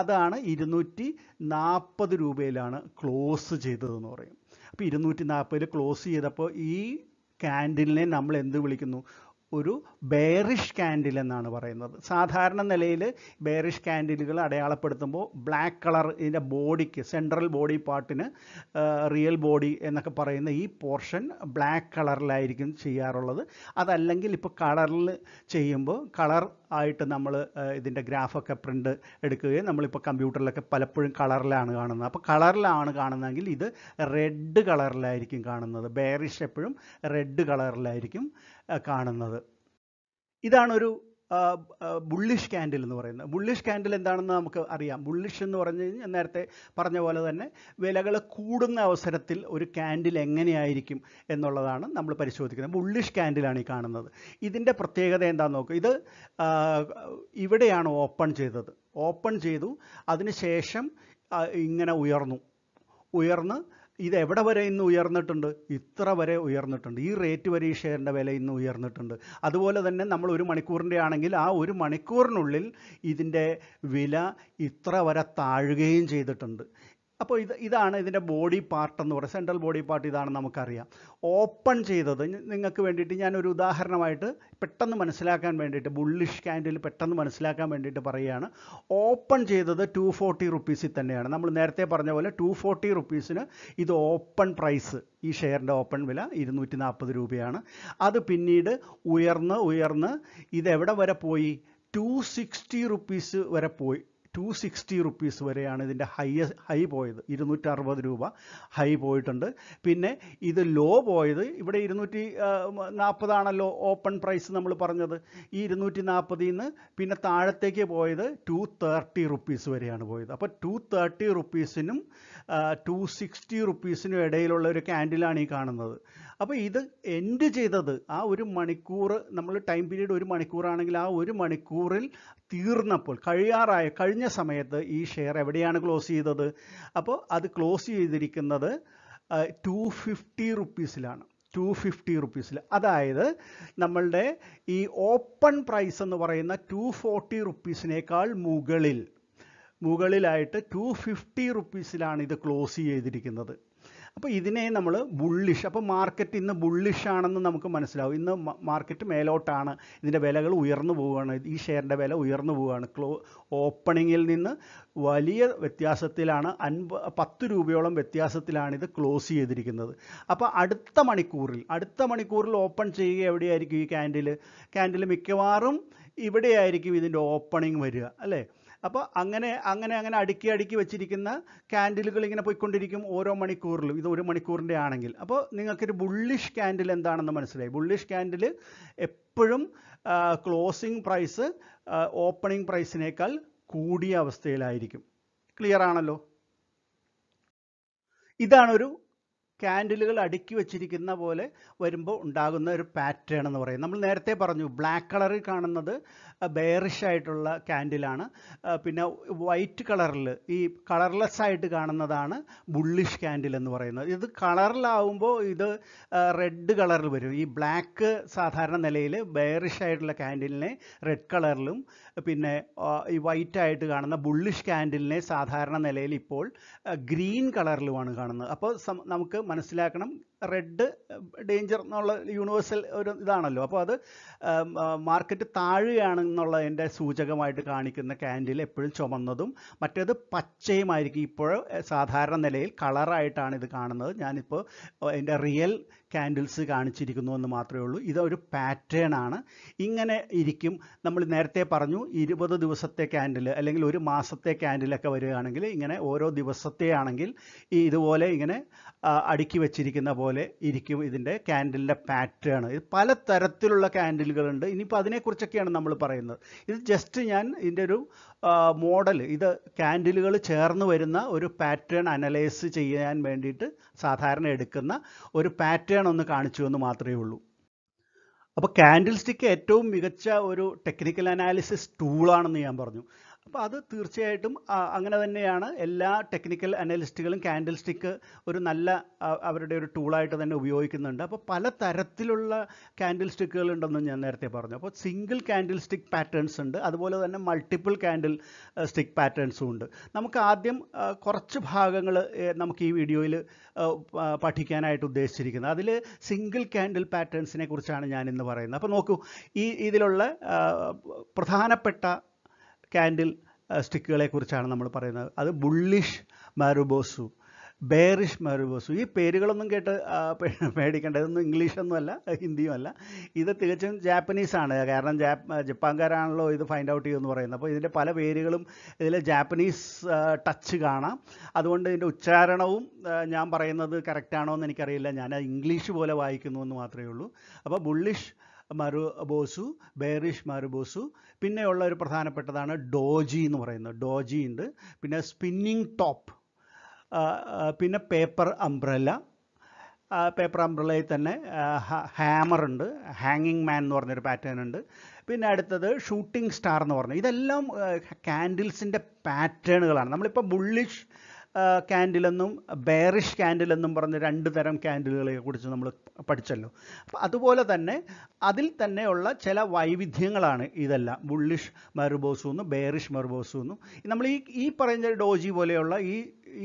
അതാണ് ഇരുന്നൂറ്റി നാൽപ്പത് രൂപയിലാണ് ക്ലോസ് ചെയ്തതെന്ന് പറയും അപ്പോൾ ഇരുന്നൂറ്റി നാൽപ്പതിൽ ക്ലോസ് ചെയ്തപ്പോൾ ഈ ക്യാൻഡിലിനെ നമ്മൾ എന്ത് വിളിക്കുന്നു ഒരു ബെയറിഷ് കാൻഡിൽ എന്നാണ് പറയുന്നത് സാധാരണ നിലയിൽ ബെയറിഷ് കാൻഡിലുകൾ അടയാളപ്പെടുത്തുമ്പോൾ ബ്ലാക്ക് കളർ ഇതിൻ്റെ ബോഡിക്ക് സെൻട്രൽ ബോഡി പാർട്ടിന് റിയൽ ബോഡി എന്നൊക്കെ പറയുന്ന ഈ പോർഷൻ ബ്ലാക്ക് കളറിലായിരിക്കും ചെയ്യാറുള്ളത് അതല്ലെങ്കിൽ ഇപ്പോൾ കളറിൽ ചെയ്യുമ്പോൾ കളർ ആയിട്ട് നമ്മൾ ഇതിൻ്റെ ഗ്രാഫൊക്കെ പ്രിൻ്റ് എടുക്കുകയും നമ്മളിപ്പോൾ കമ്പ്യൂട്ടറിലൊക്കെ പലപ്പോഴും കളറിലാണ് കാണുന്നത് അപ്പോൾ കളറിലാണ് കാണുന്നതെങ്കിൽ ഇത് റെഡ് കളറിലായിരിക്കും കാണുന്നത് ബെയറിഷ് എപ്പോഴും റെഡ് കളറിലായിരിക്കും കാണുന്നത് ഇതാണൊരു ബുള്ളിഷ് കാൻഡിൽ എന്ന് പറയുന്നത് ബുള്ളിഷ് കാൻഡിൽ എന്താണെന്ന് നമുക്ക് അറിയാം ബുള്ളിഷ് എന്ന് പറഞ്ഞു കഴിഞ്ഞാൽ നേരത്തെ പറഞ്ഞ പോലെ തന്നെ വിലകൾ കൂടുന്ന അവസരത്തിൽ ഒരു കാൻഡിൽ എങ്ങനെയായിരിക്കും എന്നുള്ളതാണ് നമ്മൾ പരിശോധിക്കുന്നത് ബുള്ളിഷ് കാൻഡിലാണ് ഈ കാണുന്നത് ഇതിൻ്റെ പ്രത്യേകത എന്താണെന്ന് നോക്കുക ഇത് ഇവിടെയാണ് ഓപ്പൺ ചെയ്തത് ഓപ്പൺ ചെയ്തു അതിനുശേഷം ഇങ്ങനെ ഉയർന്നു ഉയർന്ന് ഇത് എവിടെ വരെ ഇന്ന് ഉയർന്നിട്ടുണ്ട് ഇത്ര വരെ ഉയർന്നിട്ടുണ്ട് ഈ റേറ്റ് വരെ ഈ ഷെയറിൻ്റെ വില ഇന്ന് ഉയർന്നിട്ടുണ്ട് അതുപോലെ തന്നെ നമ്മൾ ഒരു മണിക്കൂറിൻ്റെ ആണെങ്കിൽ ആ ഒരു മണിക്കൂറിനുള്ളിൽ ഇതിൻ്റെ വില ഇത്ര വരെ താഴുകയും ചെയ്തിട്ടുണ്ട് അപ്പോൾ ഇത് ഇതാണ് ഇതിൻ്റെ ബോഡി പാർട്ട് എന്ന് പറയുന്നത് സെൻട്രൽ ബോഡി പാർട്ട് ഇതാണ് നമുക്കറിയാം ഓപ്പൺ ചെയ്തത് നിങ്ങൾക്ക് വേണ്ടിയിട്ട് ഞാനൊരു ഉദാഹരണമായിട്ട് പെട്ടെന്ന് മനസ്സിലാക്കാൻ വേണ്ടിയിട്ട് ബുള്ളിഷ് കാൻഡിൽ പെട്ടെന്ന് മനസ്സിലാക്കാൻ വേണ്ടിയിട്ട് പറയുകയാണ് ഓപ്പൺ ചെയ്തത് ടു ഫോർട്ടി റുപ്പീസിൽ തന്നെയാണ് നമ്മൾ നേരത്തെ പറഞ്ഞ പോലെ ടു ഫോർട്ടി റുപ്പീസിന് ഇത് ഓപ്പൺ പ്രൈസ് ഈ ഷെയറിൻ്റെ ഓപ്പൺ വില ഇരുന്നൂറ്റി നാൽപ്പത് രൂപയാണ് അത് പിന്നീട് ഉയർന്ന് ഉയർന്ന് ഇതെവിടെ വരെ പോയി ടു സിക്സ്റ്റി റുപ്പീസ് വരെ പോയി ടു സിക്സ്റ്റി റുപ്പീസ് വരെയാണ് ഇതിൻ്റെ ഹൈയ ഹൈ പോയത് അറുപത് രൂപ ഹൈ പോയിട്ടുണ്ട് പിന്നെ ഇത് ലോ പോയത് ഇവിടെ ഇരുന്നൂറ്റി നാൽപ്പതാണല്ലോ ഓപ്പൺ പ്രൈസ് നമ്മൾ പറഞ്ഞത് ഈ ഇരുന്നൂറ്റി നാൽപ്പതിൽ നിന്ന് പിന്നെ താഴത്തേക്ക് പോയത് ടു തേർട്ടി റുപ്പീസ് വരെയാണ് പോയത് അപ്പോൾ ടു തേർട്ടി റുപ്പീസിനും ടു സിക്സ്റ്റി റുപ്പീസിനും ഇടയിലുള്ള ഒരു ക്യാൻഡിലാണ് ഈ കാണുന്നത് അപ്പോൾ ഇത് എൻഡ് ചെയ്തത് ആ ഒരു മണിക്കൂർ നമ്മൾ ടൈം പീരീഡ് ഒരു മണിക്കൂറാണെങ്കിൽ ആ ഒരു മണിക്കൂറിൽ തീർന്നപ്പോൾ കഴിയാറായ കഴിഞ്ഞ സമയത്ത് ഈ ഷെയർ എവിടെയാണ് ക്ലോസ് ചെയ്തത് അപ്പോൾ അത് ക്ലോസ് ചെയ്തിരിക്കുന്നത് ടു ഫിഫ്റ്റി റുപ്പീസിലാണ് ടു ഫിഫ്റ്റി റുപ്പീസിൽ അതായത് നമ്മളുടെ ഈ ഓപ്പൺ പ്രൈസ് എന്ന് പറയുന്ന ടു ഫോർട്ടി റുപ്പീസിനേക്കാൾ മുകളിൽ മുകളിലായിട്ട് ടു ഫിഫ്റ്റി റുപ്പീസിലാണ് ഇത് ക്ലോസ് ചെയ്തിരിക്കുന്നത് അപ്പോൾ ഇതിനെ നമ്മൾ ബുള്ളിഷ് അപ്പോൾ മാർക്കറ്റ് ഇന്ന് ബുള്ളിഷ് ആണെന്ന് നമുക്ക് മനസ്സിലാവും ഇന്ന് മാർക്കറ്റ് മേലോട്ടാണ് ഇതിൻ്റെ വിലകൾ ഉയർന്നു പോവുകയാണ് ഈ ഷെയറിൻ്റെ വില ഉയർന്നു പോവുകയാണ് ക്ലോ ഓപ്പണിങ്ങിൽ നിന്ന് വലിയ വ്യത്യാസത്തിലാണ് അൻപ പത്ത് രൂപയോളം വ്യത്യാസത്തിലാണിത് ഇത് ക്ലോസ് ചെയ്തിരിക്കുന്നത് അപ്പോൾ അടുത്ത മണിക്കൂറിൽ അടുത്ത മണിക്കൂറിൽ ഓപ്പൺ ചെയ്യുക എവിടെയായിരിക്കും ഈ ക്യാൻഡിൽ ക്യാൻഡിൽ മിക്കവാറും ഇവിടെയായിരിക്കും ഇതിൻ്റെ ഓപ്പണിംഗ് വരിക അല്ലേ അപ്പോൾ അങ്ങനെ അങ്ങനെ അങ്ങനെ അടുക്കി അടുക്കി വെച്ചിരിക്കുന്ന കാൻഡിലുകൾ ഇങ്ങനെ പോയിക്കൊണ്ടിരിക്കും ഓരോ മണിക്കൂറിലും ഇത് ഒരു മണിക്കൂറിൻ്റെ ആണെങ്കിൽ അപ്പോൾ നിങ്ങൾക്കൊരു ബുള്ളിഷ് കാൻഡിൽ എന്താണെന്ന് മനസ്സിലായി ബുള്ളിഷ് കാൻഡിൽ എപ്പോഴും ക്ലോസിംഗ് പ്രൈസ് ഓപ്പണിംഗ് പ്രൈസിനേക്കാൾ കൂടിയ അവസ്ഥയിലായിരിക്കും ക്ലിയർ ആണല്ലോ ഇതാണൊരു കാൻഡിലുകൾ അടുക്കി വെച്ചിരിക്കുന്ന പോലെ വരുമ്പോൾ ഉണ്ടാകുന്ന ഒരു പാറ്റേൺ എന്ന് പറയും നമ്മൾ നേരത്തെ പറഞ്ഞു ബ്ലാക്ക് കളറിൽ കാണുന്നത് ബെയറിഷ് ആയിട്ടുള്ള ക്യാൻഡിലാണ് പിന്നെ വൈറ്റ് കളറിൽ ഈ കളർലെസ് ആയിട്ട് കാണുന്നതാണ് ബുള്ളിഷ് ക്യാൻഡിൽ എന്ന് പറയുന്നത് ഇത് കളറിലാവുമ്പോൾ ഇത് റെഡ് കളറിൽ വരും ഈ ബ്ലാക്ക് സാധാരണ നിലയിൽ ബെയറിഷ് ആയിട്ടുള്ള ക്യാൻഡിലിനെ റെഡ് കളറിലും പിന്നെ ഈ വൈറ്റ് ആയിട്ട് കാണുന്ന ബുള്ളിഷ് ക്യാൻഡിലിനെ സാധാരണ നിലയിൽ ഇപ്പോൾ ഗ്രീൻ കളറിലുമാണ് കാണുന്നത് അപ്പോൾ നമുക്ക് മനസ്സിലാക്കണം റെഡ് ഡേഞ്ചർ എന്നുള്ള യൂണിവേഴ്സൽ ഒരു ഇതാണല്ലോ അപ്പോൾ അത് മാർക്കറ്റ് താഴുകയാണെന്നുള്ളതിൻ്റെ സൂചകമായിട്ട് കാണിക്കുന്ന ക്യാൻഡിൽ എപ്പോഴും ചുമന്നതും മറ്റേത് പച്ചയുമായിരിക്കും ഇപ്പോൾ സാധാരണ നിലയിൽ കളറായിട്ടാണ് ഇത് കാണുന്നത് ഞാനിപ്പോൾ എൻ്റെ റിയൽ ക്യാൻഡിൽസ് കാണിച്ചിരിക്കുന്നു എന്ന് മാത്രമേ ഉള്ളൂ ഇതൊരു പാറ്റേൺ ആണ് ഇങ്ങനെ ഇരിക്കും നമ്മൾ നേരത്തെ പറഞ്ഞു ഇരുപത് ദിവസത്തെ ക്യാൻഡിൽ അല്ലെങ്കിൽ ഒരു മാസത്തെ ക്യാൻഡിലൊക്കെ വരികയാണെങ്കിൽ ഇങ്ങനെ ഓരോ ദിവസത്തെ ആണെങ്കിൽ ഇതുപോലെ ഇങ്ങനെ അടുക്കി വെച്ചിരിക്കുന്ന പോലെ പോലെ ഇരിക്കും ഇതിൻ്റെ ക്യാൻഡിലിൻ്റെ പാറ്റേൺ ഇത് പല തരത്തിലുള്ള ക്യാൻഡിലുകളുണ്ട് ഇനിയിപ്പോൾ അതിനെക്കുറിച്ചൊക്കെയാണ് നമ്മൾ പറയുന്നത് ഇത് ജസ്റ്റ് ഞാൻ ഇതിൻ്റെ ഒരു മോഡൽ ഇത് ക്യാൻഡിലുകൾ ചേർന്ന് വരുന്ന ഒരു പാറ്റേൺ അനലൈസ് ചെയ്യാൻ വേണ്ടിയിട്ട് സാധാരണ എടുക്കുന്ന ഒരു പാറ്റേൺ ഒന്ന് കാണിച്ചു എന്ന് മാത്രമേ ഉള്ളൂ അപ്പോൾ ക്യാൻഡിൽ സ്റ്റിക്ക് ഏറ്റവും മികച്ച ഒരു ടെക്നിക്കൽ അനാലിസിസ് ടൂളാണെന്ന് ഞാൻ പറഞ്ഞു അപ്പോൾ അത് തീർച്ചയായിട്ടും അങ്ങനെ തന്നെയാണ് എല്ലാ ടെക്നിക്കൽ അനലിസ്റ്റുകളും ക്യാൻഡിൽ സ്റ്റിക്ക് ഒരു നല്ല അവരുടെ ഒരു ടൂളായിട്ട് തന്നെ ഉപയോഗിക്കുന്നുണ്ട് അപ്പോൾ പല തരത്തിലുള്ള ക്യാൻഡിൽ സ്റ്റിക്കുകൾ ഉണ്ടെന്ന് ഞാൻ നേരത്തെ പറഞ്ഞു അപ്പോൾ സിംഗിൾ ക്യാൻഡിൽ സ്റ്റിക്ക് പാറ്റേൺസ് ഉണ്ട് അതുപോലെ തന്നെ മൾട്ടിപ്പിൾ ക്യാൻഡിൽ സ്റ്റിക്ക് പാറ്റേൺസും ഉണ്ട് നമുക്ക് ആദ്യം കുറച്ച് ഭാഗങ്ങൾ നമുക്ക് ഈ വീഡിയോയിൽ പഠിക്കാനായിട്ട് ഉദ്ദേശിച്ചിരിക്കുന്നത് അതിൽ സിംഗിൾ കാൻഡിൽ പാറ്റേൺസിനെ കുറിച്ചാണ് ഞാൻ ഇന്ന് പറയുന്നത് അപ്പോൾ നോക്കൂ ഈ ഇതിലുള്ള പ്രധാനപ്പെട്ട കാൻഡിൽ സ്റ്റിക്കുകളെ uh, കുറിച്ചാണ് നമ്മൾ പറയുന്നത് അത് ബുള്ളിഷ് മാരുബോസു ബേറിഷ് മാരുബോസു ഈ പേരുകളൊന്നും കേട്ട് പേടിക്കേണ്ട ഇതൊന്നും ഇംഗ്ലീഷൊന്നും അല്ല ഹിന്ദിയും അല്ല ഇത് തികച്ചും ജാപ്പനീസാണ് കാരണം ജാപ്പ് ജപ്പാൻകാരാണല്ലോ ഇത് ഫൈൻഡ് ഔട്ട് ചെയ്യുമെന്ന് പറയുന്നത് അപ്പോൾ ഇതിൻ്റെ പല പേരുകളും ഇതിൽ ജാപ്പനീസ് ടച്ച് കാണാം അതുകൊണ്ട് ഇതിൻ്റെ ഉച്ചാരണവും ഞാൻ പറയുന്നത് കറക്റ്റാണോ എന്ന് എനിക്കറിയില്ല ഞാൻ ഇംഗ്ലീഷ് പോലെ വായിക്കുന്നു എന്ന് മാത്രമേ ഉള്ളൂ അപ്പോൾ ബുള്ളിഷ് മറുബോസു ബെയറിഷ് മറുബോസു പിന്നെയുള്ള ഒരു പ്രധാനപ്പെട്ടതാണ് ഡോജി എന്ന് പറയുന്നത് ഡോജി ഉണ്ട് പിന്നെ സ്പിന്നിങ് ടോപ്പ് പിന്നെ പേപ്പർ അംബ്രല്ല പേപ്പർ അംബ്രലയിൽ തന്നെ ഹാമർ ഉണ്ട് ഹാങ്ങിങ് മാൻ എന്ന് പറഞ്ഞൊരു പാറ്റേൺ ഉണ്ട് പിന്നെ അടുത്തത് ഷൂട്ടിംഗ് സ്റ്റാർ എന്ന് പറഞ്ഞു ഇതെല്ലാം കാൻഡിൽസിൻ്റെ പാറ്റേണുകളാണ് നമ്മളിപ്പോൾ ബുള്ളിഷ് ക്യാൻഡിലെന്നും ബെയറിഷ് ക്യാൻഡിലെന്നും പറഞ്ഞ രണ്ട് തരം ക്യാൻഡിലുകളെ കുറിച്ച് നമ്മൾ പഠിച്ചല്ലോ അതുപോലെ തന്നെ അതിൽ തന്നെയുള്ള ചില വൈവിധ്യങ്ങളാണ് ഇതെല്ലാം ബുള്ളിഷ് മെറുബോസു എന്നും ബെയറിഷ് മെറുബോസു എന്നും നമ്മൾ ഈ ഈ പറയുന്ന ഡോജി പോലെയുള്ള ഈ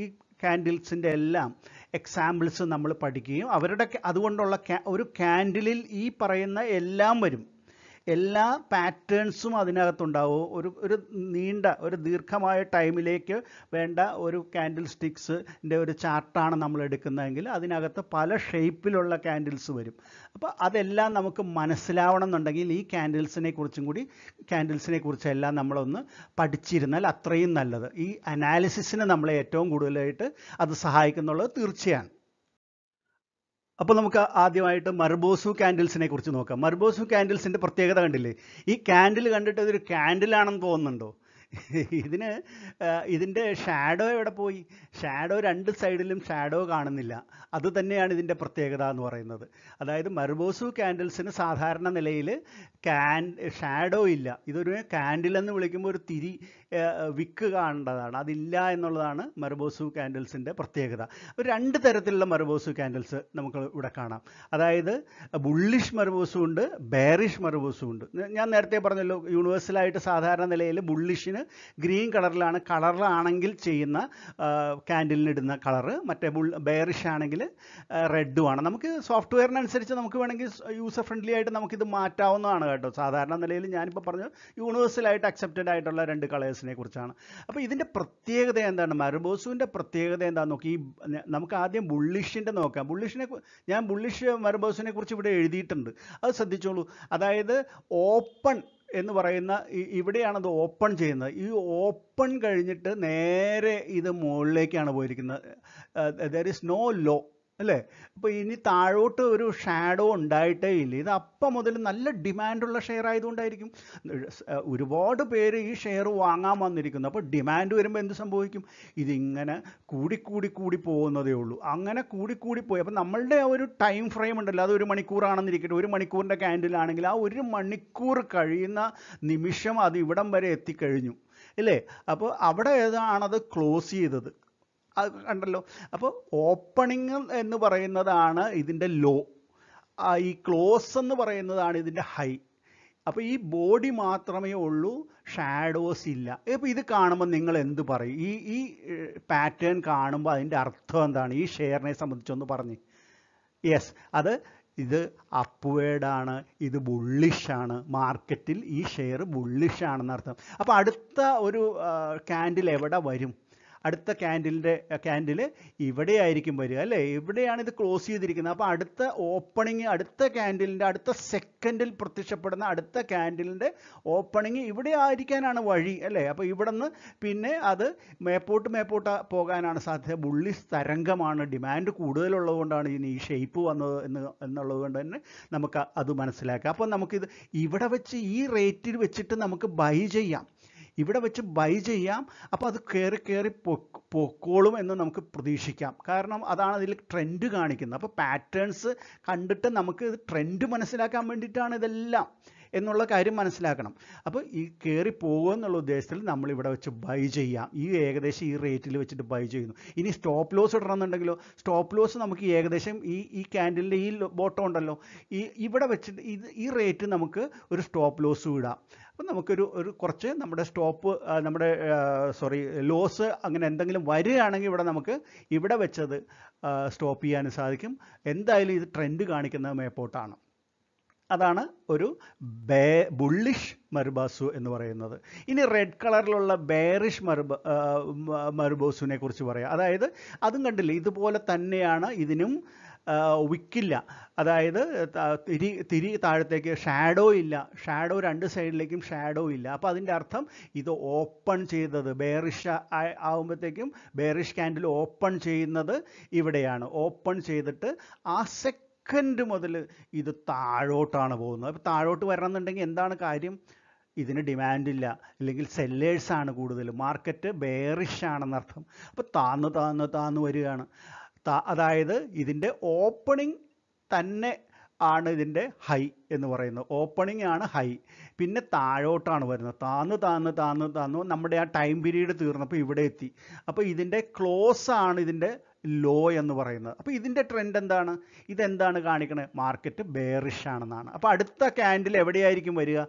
ഈ ക്യാൻഡിൽസിൻ്റെ എല്ലാം എക്സാമ്പിൾസ് നമ്മൾ പഠിക്കുകയും അവരുടെ അതുകൊണ്ടുള്ള ഒരു ക്യാൻഡിലിൽ ഈ പറയുന്ന എല്ലാം വരും എല്ലാ പാറ്റേൺസും അതിനകത്തുണ്ടാവും ഒരു ഒരു നീണ്ട ഒരു ദീർഘമായ ടൈമിലേക്ക് വേണ്ട ഒരു ക്യാൻഡിൽ സ്റ്റിക്സിൻ്റെ ഒരു ചാർട്ടാണ് നമ്മൾ എടുക്കുന്നതെങ്കിൽ അതിനകത്ത് പല ഷേപ്പിലുള്ള കാൻഡിൽസ് വരും അപ്പോൾ അതെല്ലാം നമുക്ക് മനസ്സിലാവണം എന്നുണ്ടെങ്കിൽ ഈ ക്യാൻഡിൽസിനെ കുറിച്ചും കൂടി ക്യാൻഡിൽസിനെ കുറിച്ചെല്ലാം നമ്മളൊന്ന് പഠിച്ചിരുന്നാൽ അത്രയും നല്ലത് ഈ അനാലിസിസിന് നമ്മളെ ഏറ്റവും കൂടുതലായിട്ട് അത് സഹായിക്കുന്നുള്ളത് തീർച്ചയാണ് അപ്പോൾ നമുക്ക് ആദ്യമായിട്ട് മർബോസു കാൻഡിൽസിനെ കുറിച്ച് നോക്കാം മർബോസു കാൻഡിൽസിൻ്റെ പ്രത്യേകത കണ്ടില്ലേ ഈ കാൻഡിൽ കണ്ടിട്ട് ഇതൊരു കാൻഡിലാണെന്ന് തോന്നുന്നുണ്ടോ ഇതിന് ഇതിൻ്റെ ഷാഡോ എവിടെ പോയി ഷാഡോ രണ്ട് സൈഡിലും ഷാഡോ കാണുന്നില്ല അത് തന്നെയാണ് ഇതിൻ്റെ പ്രത്യേകത എന്ന് പറയുന്നത് അതായത് മർബോസു കാൻഡിൽസിന് സാധാരണ നിലയിൽ കാൻ ഷാഡോ ഇല്ല ഇതൊരു എന്ന് വിളിക്കുമ്പോൾ ഒരു തിരി വിക്ക് കാണേണ്ടതാണ് അതില്ല എന്നുള്ളതാണ് മരബോസു കാൻഡിൽസിൻ്റെ പ്രത്യേകത ഒരു രണ്ട് തരത്തിലുള്ള മരബോസു കാൻഡിൽസ് നമുക്ക് ഇവിടെ കാണാം അതായത് ബുള്ളിഷ് മരബോസും ഉണ്ട് ബേറിഷ് മരബോസും ഉണ്ട് ഞാൻ നേരത്തെ പറഞ്ഞല്ലോ യൂണിവേഴ്സലായിട്ട് സാധാരണ നിലയിൽ ബുള്ളിഷിന് ഗ്രീൻ കളറിലാണ് കളറിലാണെങ്കിൽ ചെയ്യുന്ന കാൻഡിലിനിടുന്ന കളറ് മറ്റേ ബുൾ ബേറിഷ് ആണെങ്കിൽ റെഡുമാണ് നമുക്ക് സോഫ്റ്റ്വെയറിനനുസരിച്ച് നമുക്ക് വേണമെങ്കിൽ യൂസർ ഫ്രണ്ട്ലി ആയിട്ട് നമുക്കിത് മാറ്റാവുന്നതാണ് കേട്ടോ സാധാരണ നിലയിൽ ഞാനിപ്പോൾ പറഞ്ഞു യൂണിവേഴ്സലായിട്ട് അക്സെപ്റ്റഡ് ആയിട്ടുള്ള രണ്ട് കളേഴ്സ് യൂണിവേഴ്സിനെ കുറിച്ചാണ് അപ്പോൾ ഇതിൻ്റെ പ്രത്യേകത എന്താണ് മരബോസുവിൻ്റെ പ്രത്യേകത എന്താണെന്ന് നോക്കി ഈ നമുക്ക് ആദ്യം ബുള്ളിഷിൻ്റെ നോക്കാം ബുള്ളിഷിനെ ഞാൻ ബുള്ളിഷ് മരബോസിനെ കുറിച്ച് ഇവിടെ എഴുതിയിട്ടുണ്ട് അത് ശ്രദ്ധിച്ചോളൂ അതായത് ഓപ്പൺ എന്ന് പറയുന്ന ഇവിടെയാണത് ഓപ്പൺ ചെയ്യുന്നത് ഈ ഓപ്പൺ കഴിഞ്ഞിട്ട് നേരെ ഇത് മുകളിലേക്കാണ് പോയിരിക്കുന്നത് ദർ ഇസ് നോ ലോ അല്ലേ അപ്പോൾ ഇനി താഴോട്ട് ഒരു ഷാഡോ ഉണ്ടായിട്ടേ ഇല്ല ഇത് അപ്പം മുതൽ നല്ല ഡിമാൻഡുള്ള ഷെയർ ആയതുകൊണ്ടായിരിക്കും ഒരുപാട് പേര് ഈ ഷെയർ വാങ്ങാൻ വന്നിരിക്കുന്നു അപ്പോൾ ഡിമാൻഡ് വരുമ്പോൾ എന്ത് സംഭവിക്കും ഇതിങ്ങനെ കൂടിക്കൂടി കൂടി പോകുന്നതേ ഉള്ളൂ അങ്ങനെ കൂടിക്കൂടി പോയി അപ്പോൾ നമ്മളുടെ ഒരു ടൈം ഫ്രെയിം ഉണ്ടല്ലോ അത് ഒരു മണിക്കൂറാണെന്നിരിക്കട്ടെ ഒരു മണിക്കൂറിൻ്റെ ക്യാൻഡിലാണെങ്കിൽ ആ ഒരു മണിക്കൂർ കഴിയുന്ന നിമിഷം അത് ഇവിടം വരെ എത്തിക്കഴിഞ്ഞു ഇല്ലേ അപ്പോൾ അവിടെ ഏതാണത് ക്ലോസ് ചെയ്തത് കണ്ടല്ലോ അപ്പോൾ ഓപ്പണിങ് എന്ന് പറയുന്നതാണ് ഇതിൻ്റെ ലോ ഈ ക്ലോസ് എന്ന് പറയുന്നതാണ് ഇതിൻ്റെ ഹൈ അപ്പോൾ ഈ ബോഡി മാത്രമേ ഉള്ളൂ ഷാഡോസ് ഇല്ല ഇപ്പോൾ ഇത് കാണുമ്പോൾ നിങ്ങൾ എന്ത് പറയും ഈ ഈ പാറ്റേൺ കാണുമ്പോൾ അതിൻ്റെ അർത്ഥം എന്താണ് ഈ ഷെയറിനെ സംബന്ധിച്ചൊന്ന് പറഞ്ഞ് യെസ് അത് ഇത് അപ്പുവേഡാണ് ഇത് ബുള്ളിഷാണ് മാർക്കറ്റിൽ ഈ ഷെയർ ബുള്ളിഷാണെന്നർത്ഥം അപ്പോൾ അടുത്ത ഒരു ക്യാൻഡിൽ എവിടെ വരും അടുത്ത ക്യാൻഡിലിൻ്റെ ക്യാൻഡിൽ ഇവിടെയായിരിക്കും വരിക അല്ലേ ഇവിടെയാണ് ഇത് ക്ലോസ് ചെയ്തിരിക്കുന്നത് അപ്പോൾ അടുത്ത ഓപ്പണിങ് അടുത്ത ക്യാൻഡിലിൻ്റെ അടുത്ത സെക്കൻഡിൽ പ്രത്യക്ഷപ്പെടുന്ന അടുത്ത ക്യാൻഡിലിൻ്റെ ഓപ്പണിങ് ഇവിടെ ആയിരിക്കാനാണ് വഴി അല്ലേ അപ്പോൾ ഇവിടെ നിന്ന് പിന്നെ അത് മേപ്പോട്ട് മേപ്പോട്ട് പോകാനാണ് സാധ്യത ബുള്ളി തരംഗമാണ് ഡിമാൻഡ് കൂടുതലുള്ളതുകൊണ്ടാണ് ഇനി ഈ ഷേപ്പ് വന്നത് എന്ന് എന്നുള്ളത് കൊണ്ട് തന്നെ നമുക്ക് അത് മനസ്സിലാക്കാം അപ്പോൾ നമുക്കിത് ഇവിടെ വെച്ച് ഈ റേറ്റിൽ വെച്ചിട്ട് നമുക്ക് ബൈ ചെയ്യാം ഇവിടെ വെച്ച് ബൈ ചെയ്യാം അപ്പോൾ അത് കയറി കയറി പൊക്കോളും എന്ന് നമുക്ക് പ്രതീക്ഷിക്കാം കാരണം അതാണ് അതിൽ ട്രെൻഡ് കാണിക്കുന്നത് അപ്പോൾ പാറ്റേൺസ് കണ്ടിട്ട് നമുക്ക് ട്രെൻഡ് മനസ്സിലാക്കാൻ വേണ്ടിയിട്ടാണ് ഇതെല്ലാം എന്നുള്ള കാര്യം മനസ്സിലാക്കണം അപ്പോൾ ഈ കയറി പോകുക എന്നുള്ള ഉദ്ദേശത്തിൽ നമ്മൾ ഇവിടെ വെച്ച് ബൈ ചെയ്യാം ഈ ഏകദേശം ഈ റേറ്റിൽ വെച്ചിട്ട് ബൈ ചെയ്യുന്നു ഇനി സ്റ്റോപ്പ് ലോസ് ഇടണമെന്നുണ്ടെങ്കിലോ സ്റ്റോപ്പ് ലോസ് നമുക്ക് ഏകദേശം ഈ ഈ ക്യാൻഡിലിൻ്റെ ഈ ബോട്ടം ഉണ്ടല്ലോ ഈ ഇവിടെ വെച്ചിട്ട് ഇത് ഈ റേറ്റ് നമുക്ക് ഒരു സ്റ്റോപ്പ് ലോസ് ഇടാം അപ്പം നമുക്കൊരു ഒരു കുറച്ച് നമ്മുടെ സ്റ്റോപ്പ് നമ്മുടെ സോറി ലോസ് അങ്ങനെ എന്തെങ്കിലും വരികയാണെങ്കിൽ ഇവിടെ നമുക്ക് ഇവിടെ വെച്ചത് സ്റ്റോപ്പ് ചെയ്യാനും സാധിക്കും എന്തായാലും ഇത് ട്രെൻഡ് കാണിക്കുന്ന മേപ്പോട്ടാണ് അതാണ് ഒരു ബേ ബുള്ളിഷ് മരുബാസു എന്ന് പറയുന്നത് ഇനി റെഡ് കളറിലുള്ള ബേറിഷ് മരുബ മരുബോസുവിനെ കുറിച്ച് പറയാം അതായത് അതും കണ്ടില്ലേ ഇതുപോലെ തന്നെയാണ് ഇതിനും വിക്കില്ല അതായത് തിരി തിരി താഴത്തേക്ക് ഷാഡോ ഇല്ല ഷാഡോ രണ്ട് സൈഡിലേക്കും ഷാഡോ ഇല്ല അപ്പോൾ അതിൻ്റെ അർത്ഥം ഇത് ഓപ്പൺ ചെയ്തത് ബേറിഷ് ആകുമ്പോഴത്തേക്കും ബേറിഷ് ക്യാൻഡിൽ ഓപ്പൺ ചെയ്യുന്നത് ഇവിടെയാണ് ഓപ്പൺ ചെയ്തിട്ട് ആ സെക്കൻഡ് മുതൽ ഇത് താഴോട്ടാണ് പോകുന്നത് അപ്പോൾ താഴോട്ട് വരണമെന്നുണ്ടെങ്കിൽ എന്താണ് കാര്യം ഇതിന് ഡിമാൻഡ് ഇല്ല അല്ലെങ്കിൽ സെല്ലേഴ്സാണ് കൂടുതൽ മാർക്കറ്റ് ബെയറിഷ് ആണെന്നർത്ഥം അപ്പോൾ താന്ന് താന്ന് താന്ന് വരികയാണ് അതായത് ഇതിൻ്റെ ഓപ്പണിംഗ് തന്നെ ആണ് ഇതിൻ്റെ ഹൈ എന്ന് പറയുന്നത് ഓപ്പണിംഗ് ആണ് ഹൈ പിന്നെ താഴോട്ടാണ് വരുന്നത് താന്ന് താന്ന് താന്ന് താന്നു നമ്മുടെ ആ ടൈം പീരീഡ് തീർന്നപ്പോൾ ഇവിടെ എത്തി അപ്പോൾ ഇതിൻ്റെ ക്ലോസ് ആണ് ഇതിൻ്റെ ലോ എന്ന് പറയുന്നത് അപ്പോൾ ഇതിൻ്റെ ട്രെൻഡ് എന്താണ് ഇതെന്താണ് കാണിക്കുന്നത് മാർക്കറ്റ് ബെയറിഷ് ആണെന്നാണ് അപ്പോൾ അടുത്ത ക്യാൻഡിൽ എവിടെയായിരിക്കും വരിക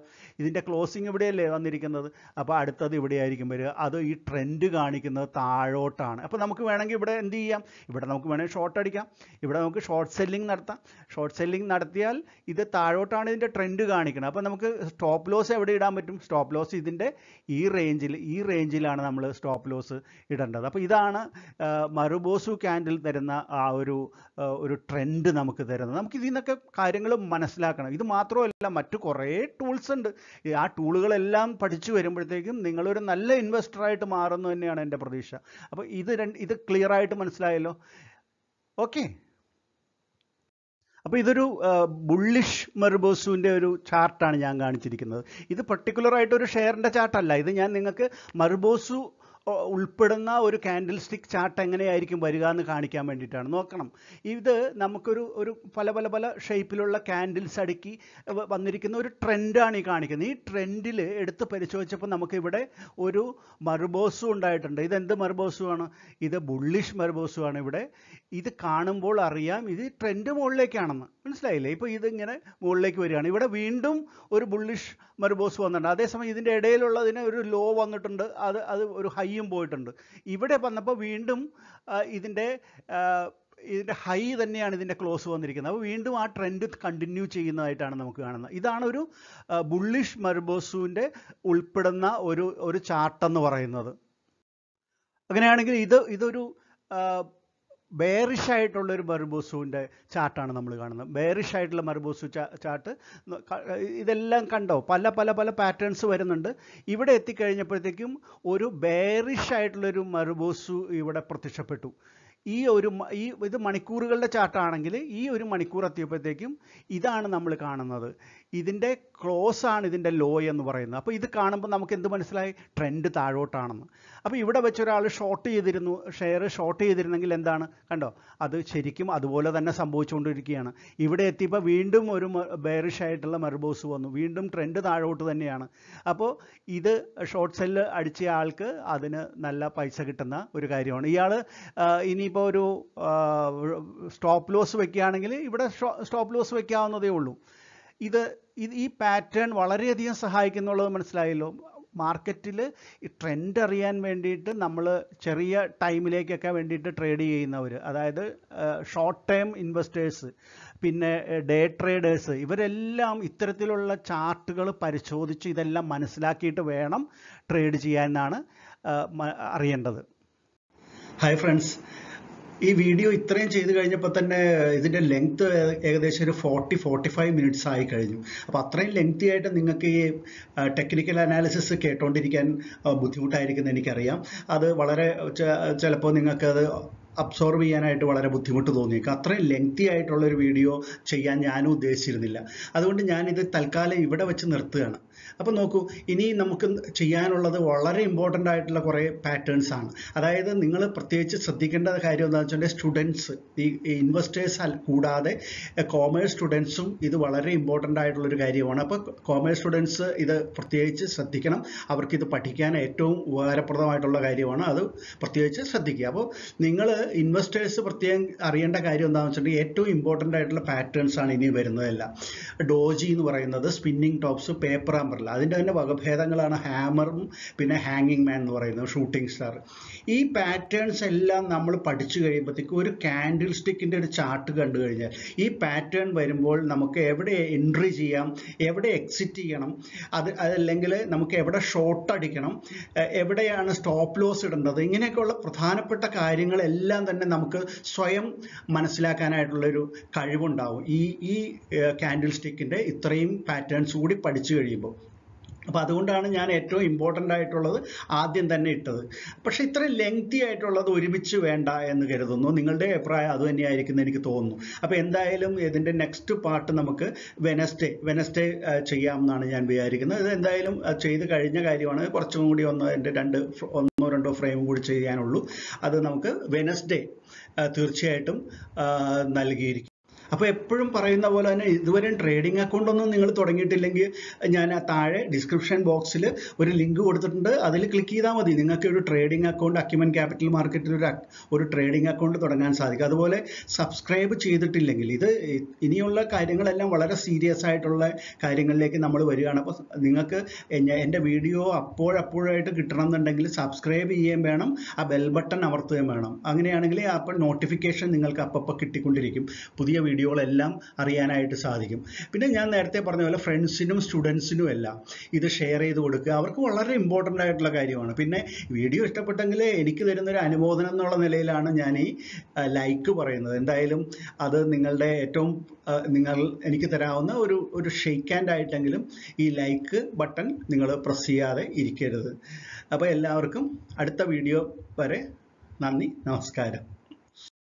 ഇതിൻ്റെ ക്ലോസിങ് ഇവിടെയല്ലേ വന്നിരിക്കുന്നത് അപ്പോൾ അടുത്തത് ഇവിടെയായിരിക്കും വരിക അത് ഈ ട്രെൻഡ് കാണിക്കുന്നത് താഴോട്ടാണ് അപ്പോൾ നമുക്ക് വേണമെങ്കിൽ ഇവിടെ എന്ത് ചെയ്യാം ഇവിടെ നമുക്ക് വേണമെങ്കിൽ ഷോർട്ട് അടിക്കാം ഇവിടെ നമുക്ക് ഷോർട്ട് സെല്ലിംഗ് നടത്താം ഷോർട്ട് സെല്ലിംഗ് നടത്തിയാൽ ഇത് താഴോട്ടാണ് ഇതിൻ്റെ ട്രെൻഡ് കാണിക്കുന്നത് അപ്പോൾ നമുക്ക് സ്റ്റോപ്പ് ലോസ് എവിടെ ഇടാൻ പറ്റും സ്റ്റോപ്പ് ലോസ് ഇതിൻ്റെ ഈ റേഞ്ചിൽ ഈ റേഞ്ചിലാണ് നമ്മൾ സ്റ്റോപ്പ് ലോസ് ഇടേണ്ടത് അപ്പോൾ ഇതാണ് മറുബോസു ക്യാൻഡിൽ തരുന്ന ആ ഒരു ഒരു ട്രെൻഡ് നമുക്ക് തരുന്നത് നമുക്ക് ഇതിൽ നിന്നൊക്കെ കാര്യങ്ങൾ മനസ്സിലാക്കണം ഇത് മാത്രമല്ല മറ്റു കുറേ ടൂൾസ് ഉണ്ട് ആ ടൂളുകളെല്ലാം പഠിച്ചു വരുമ്പോഴത്തേക്കും നിങ്ങളൊരു നല്ല ഇൻവെസ്റ്ററായിട്ട് മാറുന്നു തന്നെയാണ് എൻ്റെ പ്രതീക്ഷ അപ്പോൾ ഇത് രണ്ട് ഇത് ക്ലിയർ ആയിട്ട് മനസ്സിലായല്ലോ ഓക്കെ അപ്പോൾ ഇതൊരു ബുള്ളിഷ് മറുബോസുവിൻ്റെ ഒരു ചാർട്ടാണ് ഞാൻ കാണിച്ചിരിക്കുന്നത് ഇത് പർട്ടിക്കുലറായിട്ട് ഒരു ഷെയറിൻ്റെ ചാർട്ടല്ല ഇത് ഞാൻ നിങ്ങൾക്ക് മറുബോസു ഉൾപ്പെടുന്ന ഒരു കാൻഡിൽ സ്റ്റിക്ക് ചാർട്ട് എങ്ങനെയായിരിക്കും വരിക എന്ന് കാണിക്കാൻ വേണ്ടിയിട്ടാണ് നോക്കണം ഇത് നമുക്കൊരു ഒരു പല പല പല ഷേപ്പിലുള്ള കാൻഡിൽസ് അടുക്കി വന്നിരിക്കുന്ന ഒരു ട്രെൻഡാണ് ഈ കാണിക്കുന്നത് ഈ ട്രെൻഡിൽ എടുത്ത് പരിശോധിച്ചപ്പോൾ നമുക്കിവിടെ ഒരു മറുബോസും ഉണ്ടായിട്ടുണ്ട് ഇതെന്ത് മറുബോസുവാണ് ഇത് ബുള്ളിഷ് മറുബോസുവാണ് ഇവിടെ ഇത് കാണുമ്പോൾ അറിയാം ഇത് ട്രെൻഡ് മുകളിലേക്കാണെന്ന് മനസ്സിലായില്ലേ ഇപ്പോൾ ഇതിങ്ങനെ മുകളിലേക്ക് വരികയാണ് ഇവിടെ വീണ്ടും ഒരു ബുള്ളിഷ് മറുബോസ് വന്നിട്ടുണ്ട് അതേസമയം ഇതിൻ്റെ ഇടയിലുള്ളതിന് ഒരു ലോ വന്നിട്ടുണ്ട് അത് അത് ഒരു ഹൈ ഹൈയും പോയിട്ടുണ്ട് ഇവിടെ വന്നപ്പോൾ വീണ്ടും ഇതിൻ്റെ ഇതിൻ്റെ ഹൈ തന്നെയാണ് ഇതിൻ്റെ ക്ലോസ് വന്നിരിക്കുന്നത് അപ്പോൾ വീണ്ടും ആ ട്രെൻഡ് കണ്ടിന്യൂ ചെയ്യുന്നതായിട്ടാണ് നമുക്ക് കാണുന്നത് ഇതാണ് ഒരു ബുള്ളിഷ് മർബോസുവിൻ്റെ ഉൾപ്പെടുന്ന ഒരു ഒരു ചാർട്ടെന്ന് പറയുന്നത് അങ്ങനെയാണെങ്കിൽ ഇത് ഇതൊരു ബെയറിഷ് ആയിട്ടുള്ള ഒരു മറുബോസുവിൻ്റെ ചാർട്ടാണ് നമ്മൾ കാണുന്നത് ബെയറിഷ് ആയിട്ടുള്ള മറുബോസു ചാർട്ട് ഇതെല്ലാം കണ്ടോ പല പല പല പാറ്റേൺസ് വരുന്നുണ്ട് ഇവിടെ എത്തിക്കഴിഞ്ഞപ്പോഴത്തേക്കും ഒരു ബെയറിഷ് ആയിട്ടുള്ളൊരു മറുബോസു ഇവിടെ പ്രത്യക്ഷപ്പെട്ടു ഈ ഒരു ഈ ഇത് മണിക്കൂറുകളുടെ ചാർട്ടാണെങ്കിൽ ഈ ഒരു മണിക്കൂർ എത്തിയപ്പോഴത്തേക്കും ഇതാണ് നമ്മൾ കാണുന്നത് ഇതിൻ്റെ ക്ലോസ് ആണ് ഇതിൻ്റെ ലോ എന്ന് പറയുന്നത് അപ്പോൾ ഇത് കാണുമ്പോൾ നമുക്ക് എന്ത് മനസ്സിലായി ട്രെൻഡ് താഴോട്ടാണെന്ന് അപ്പോൾ ഇവിടെ വെച്ച് ഒരാൾ ഷോർട്ട് ചെയ്തിരുന്നു ഷെയർ ഷോർട്ട് ചെയ്തിരുന്നെങ്കിൽ എന്താണ് കണ്ടോ അത് ശരിക്കും അതുപോലെ തന്നെ സംഭവിച്ചുകൊണ്ടിരിക്കുകയാണ് ഇവിടെ എത്തിയപ്പോൾ വീണ്ടും ഒരു ബെയറിഷ് ആയിട്ടുള്ള മെർബോസ് വന്നു വീണ്ടും ട്രെൻഡ് താഴോട്ട് തന്നെയാണ് അപ്പോൾ ഇത് ഷോർട്ട് സെല്ല് അടിച്ച ആൾക്ക് അതിന് നല്ല പൈസ കിട്ടുന്ന ഒരു കാര്യമാണ് ഇയാൾ ഇനി ഇപ്പോൾ ഒരു സ്റ്റോപ്പ് ലോസ് വയ്ക്കുകയാണെങ്കിൽ ഇവിടെ സ്റ്റോപ്പ് ലോസ് വെക്കാവുന്നതേ ഉള്ളൂ ഇത് ഈ പാറ്റേൺ വളരെയധികം സഹായിക്കുന്നുള്ളത് മനസ്സിലായല്ലോ മാർക്കറ്റിൽ ഈ ട്രെൻഡ് അറിയാൻ വേണ്ടിയിട്ട് നമ്മൾ ചെറിയ ടൈമിലേക്കൊക്കെ വേണ്ടിയിട്ട് ട്രേഡ് ചെയ്യുന്നവർ അതായത് ഷോർട്ട് ടേം ഇൻവെസ്റ്റേഴ്സ് പിന്നെ ഡേ ട്രേഡേഴ്സ് ഇവരെല്ലാം ഇത്തരത്തിലുള്ള ചാർട്ടുകൾ പരിശോധിച്ച് ഇതെല്ലാം മനസ്സിലാക്കിയിട്ട് വേണം ട്രേഡ് എന്നാണ് അറിയേണ്ടത് ഹായ് ഫ്രണ്ട്സ് ഈ വീഡിയോ ഇത്രയും ചെയ്ത് കഴിഞ്ഞപ്പോൾ തന്നെ ഇതിൻ്റെ ലെങ്ത് ഏകദേശം ഒരു ഫോർട്ടി ഫോർട്ടി ഫൈവ് മിനിറ്റ്സ് ആയി കഴിഞ്ഞു അപ്പോൾ അത്രയും ലെങ്തി ആയിട്ട് നിങ്ങൾക്ക് ഈ ടെക്നിക്കൽ അനാലിസിസ് കേട്ടോണ്ടിരിക്കാൻ ബുദ്ധിമുട്ടായിരിക്കുന്നത് എനിക്കറിയാം അത് വളരെ ചിലപ്പോൾ നിങ്ങൾക്ക് അത് അബ്സോർവ് ചെയ്യാനായിട്ട് വളരെ ബുദ്ധിമുട്ട് തോന്നിയേക്കും അത്രയും ലെങ്തി ആയിട്ടുള്ളൊരു വീഡിയോ ചെയ്യാൻ ഞാനും ഉദ്ദേശിച്ചിരുന്നില്ല അതുകൊണ്ട് ഞാനിത് തൽക്കാലം ഇവിടെ വെച്ച് നിർത്തുകയാണ് അപ്പോൾ നോക്കൂ ഇനി നമുക്ക് ചെയ്യാനുള്ളത് വളരെ ഇമ്പോർട്ടൻ്റ് ആയിട്ടുള്ള കുറേ പാറ്റേൺസ് ആണ് അതായത് നിങ്ങൾ പ്രത്യേകിച്ച് ശ്രദ്ധിക്കേണ്ട കാര്യം എന്താണെന്ന് വെച്ചാൽ സ്റ്റുഡൻസ് ഈ ഇൻവെസ്റ്റേഴ്സ് കൂടാതെ കോമേഴ്സ് സ്റ്റുഡൻസും ഇത് വളരെ ഇമ്പോർട്ടൻ്റ് ആയിട്ടുള്ളൊരു കാര്യമാണ് അപ്പോൾ കോമേഴ്സ് സ്റ്റുഡൻസ് ഇത് പ്രത്യേകിച്ച് ശ്രദ്ധിക്കണം അവർക്കിത് പഠിക്കാൻ ഏറ്റവും ഉപകാരപ്രദമായിട്ടുള്ള കാര്യമാണ് അത് പ്രത്യേകിച്ച് ശ്രദ്ധിക്കുക അപ്പോൾ നിങ്ങൾ ഇൻവെസ്റ്റേഴ്സ് പ്രത്യേകം അറിയേണ്ട കാര്യം എന്താണെന്ന് വെച്ചിട്ടുണ്ടെങ്കിൽ ഏറ്റവും ഇമ്പോർട്ടൻ്റ് ആയിട്ടുള്ള പാറ്റേൺസ് ആണ് ഇനി വരുന്നതെല്ലാം ഡോജി എന്ന് പറയുന്നത് സ്പിന്നിങ് ടോപ്സ് പേപ്പർ അമർ ഹാമറിൽ അതിൻ്റെ തന്നെ വകഭേദങ്ങളാണ് ഹാമറും പിന്നെ ഹാങ്ങിങ് മാൻ എന്ന് പറയുന്നത് ഷൂട്ടിംഗ് സ്റ്റാർ ഈ പാറ്റേൺസ് എല്ലാം നമ്മൾ പഠിച്ചു കഴിയുമ്പോഴത്തേക്കും ഒരു കാൻഡിൽ സ്റ്റിക്കിൻ്റെ ഒരു ചാർട്ട് കണ്ടു കഴിഞ്ഞാൽ ഈ പാറ്റേൺ വരുമ്പോൾ നമുക്ക് എവിടെ എൻട്രി ചെയ്യാം എവിടെ എക്സിറ്റ് ചെയ്യണം അത് അതല്ലെങ്കിൽ നമുക്ക് എവിടെ ഷോർട്ട് അടിക്കണം എവിടെയാണ് സ്റ്റോപ്പ് ലോസ് ഇടേണ്ടത് ഇങ്ങനെയൊക്കെയുള്ള പ്രധാനപ്പെട്ട കാര്യങ്ങളെല്ലാം തന്നെ നമുക്ക് സ്വയം മനസ്സിലാക്കാനായിട്ടുള്ളൊരു കഴിവുണ്ടാവും ഈ ഈ കാൻഡിൽ സ്റ്റിക്കിൻ്റെ ഇത്രയും പാറ്റേൺസ് കൂടി പഠിച്ചു കഴിയുമ്പോൾ അപ്പോൾ അതുകൊണ്ടാണ് ഞാൻ ഏറ്റവും ഇമ്പോർട്ടൻ്റ് ആയിട്ടുള്ളത് ആദ്യം തന്നെ ഇട്ടത് പക്ഷേ ഇത്ര ലെങ്തി ആയിട്ടുള്ളത് ഒരുമിച്ച് വേണ്ട എന്ന് കരുതുന്നു നിങ്ങളുടെ അഭിപ്രായം അത് തന്നെയായിരിക്കും എനിക്ക് തോന്നുന്നു അപ്പോൾ എന്തായാലും ഇതിൻ്റെ നെക്സ്റ്റ് പാർട്ട് നമുക്ക് വെനസ്ഡേ വെനസ്ഡേ ചെയ്യാം എന്നാണ് ഞാൻ വിചാരിക്കുന്നത് ഇത് എന്തായാലും ചെയ്ത് കഴിഞ്ഞ കാര്യമാണ് കുറച്ചും കൂടി ഒന്ന് എൻ്റെ രണ്ട് ഒന്നോ രണ്ടോ ഫ്രെയിം കൂടി ചെയ്യാനുള്ളൂ അത് നമുക്ക് വെനസ്ഡേ തീർച്ചയായിട്ടും നൽകിയിരിക്കും അപ്പോൾ എപ്പോഴും പറയുന്ന പോലെ തന്നെ ഇതുവരെ ട്രേഡിംഗ് അക്കൗണ്ട് ഒന്നും നിങ്ങൾ തുടങ്ങിയിട്ടില്ലെങ്കിൽ ഞാൻ താഴെ ഡിസ്ക്രിപ്ഷൻ ബോക്സിൽ ഒരു ലിങ്ക് കൊടുത്തിട്ടുണ്ട് അതിൽ ക്ലിക്ക് ചെയ്താൽ മതി നിങ്ങൾക്ക് ഒരു ട്രേഡിംഗ് അക്കൗണ്ട് അക്യുമൻ ക്യാപിറ്റൽ മാർക്കറ്റിൽ ഒരു ഒരു ട്രേഡിംഗ് അക്കൗണ്ട് തുടങ്ങാൻ സാധിക്കും അതുപോലെ സബ്സ്ക്രൈബ് ചെയ്തിട്ടില്ലെങ്കിൽ ഇത് ഇനിയുള്ള കാര്യങ്ങളെല്ലാം വളരെ സീരിയസ് ആയിട്ടുള്ള കാര്യങ്ങളിലേക്ക് നമ്മൾ വരികയാണ് അപ്പോൾ നിങ്ങൾക്ക് എൻ്റെ വീഡിയോ അപ്പോഴപ്പോഴായിട്ട് കിട്ടണം എന്നുണ്ടെങ്കിൽ സബ്സ്ക്രൈബ് ചെയ്യുകയും വേണം ആ ബെൽ ബട്ടൺ അമർത്തുകയും വേണം അങ്ങനെയാണെങ്കിൽ അപ്പം നോട്ടിഫിക്കേഷൻ നിങ്ങൾക്ക് അപ്പപ്പോൾ കിട്ടിക്കൊണ്ടിരിക്കും പുതിയ വീഡിയോ വീഡിയോകളെല്ലാം അറിയാനായിട്ട് സാധിക്കും പിന്നെ ഞാൻ നേരത്തെ പറഞ്ഞ പോലെ ഫ്രണ്ട്സിനും സ്റ്റുഡൻസിനും എല്ലാം ഇത് ഷെയർ ചെയ്ത് കൊടുക്കുക അവർക്ക് വളരെ ഇമ്പോർട്ടൻ്റ് ആയിട്ടുള്ള കാര്യമാണ് പിന്നെ വീഡിയോ ഇഷ്ടപ്പെട്ടെങ്കിൽ എനിക്ക് തരുന്നൊരു അനുമോദനം എന്നുള്ള നിലയിലാണ് ഞാൻ ഈ ലൈക്ക് പറയുന്നത് എന്തായാലും അത് നിങ്ങളുടെ ഏറ്റവും നിങ്ങൾ എനിക്ക് തരാവുന്ന ഒരു ഒരു ഷെയ്ക്ക് ആൻഡ് ആയിട്ടെങ്കിലും ഈ ലൈക്ക് ബട്ടൺ നിങ്ങൾ പ്രസ് ചെയ്യാതെ ഇരിക്കരുത് അപ്പോൾ എല്ലാവർക്കും അടുത്ത വീഡിയോ വരെ നന്ദി നമസ്കാരം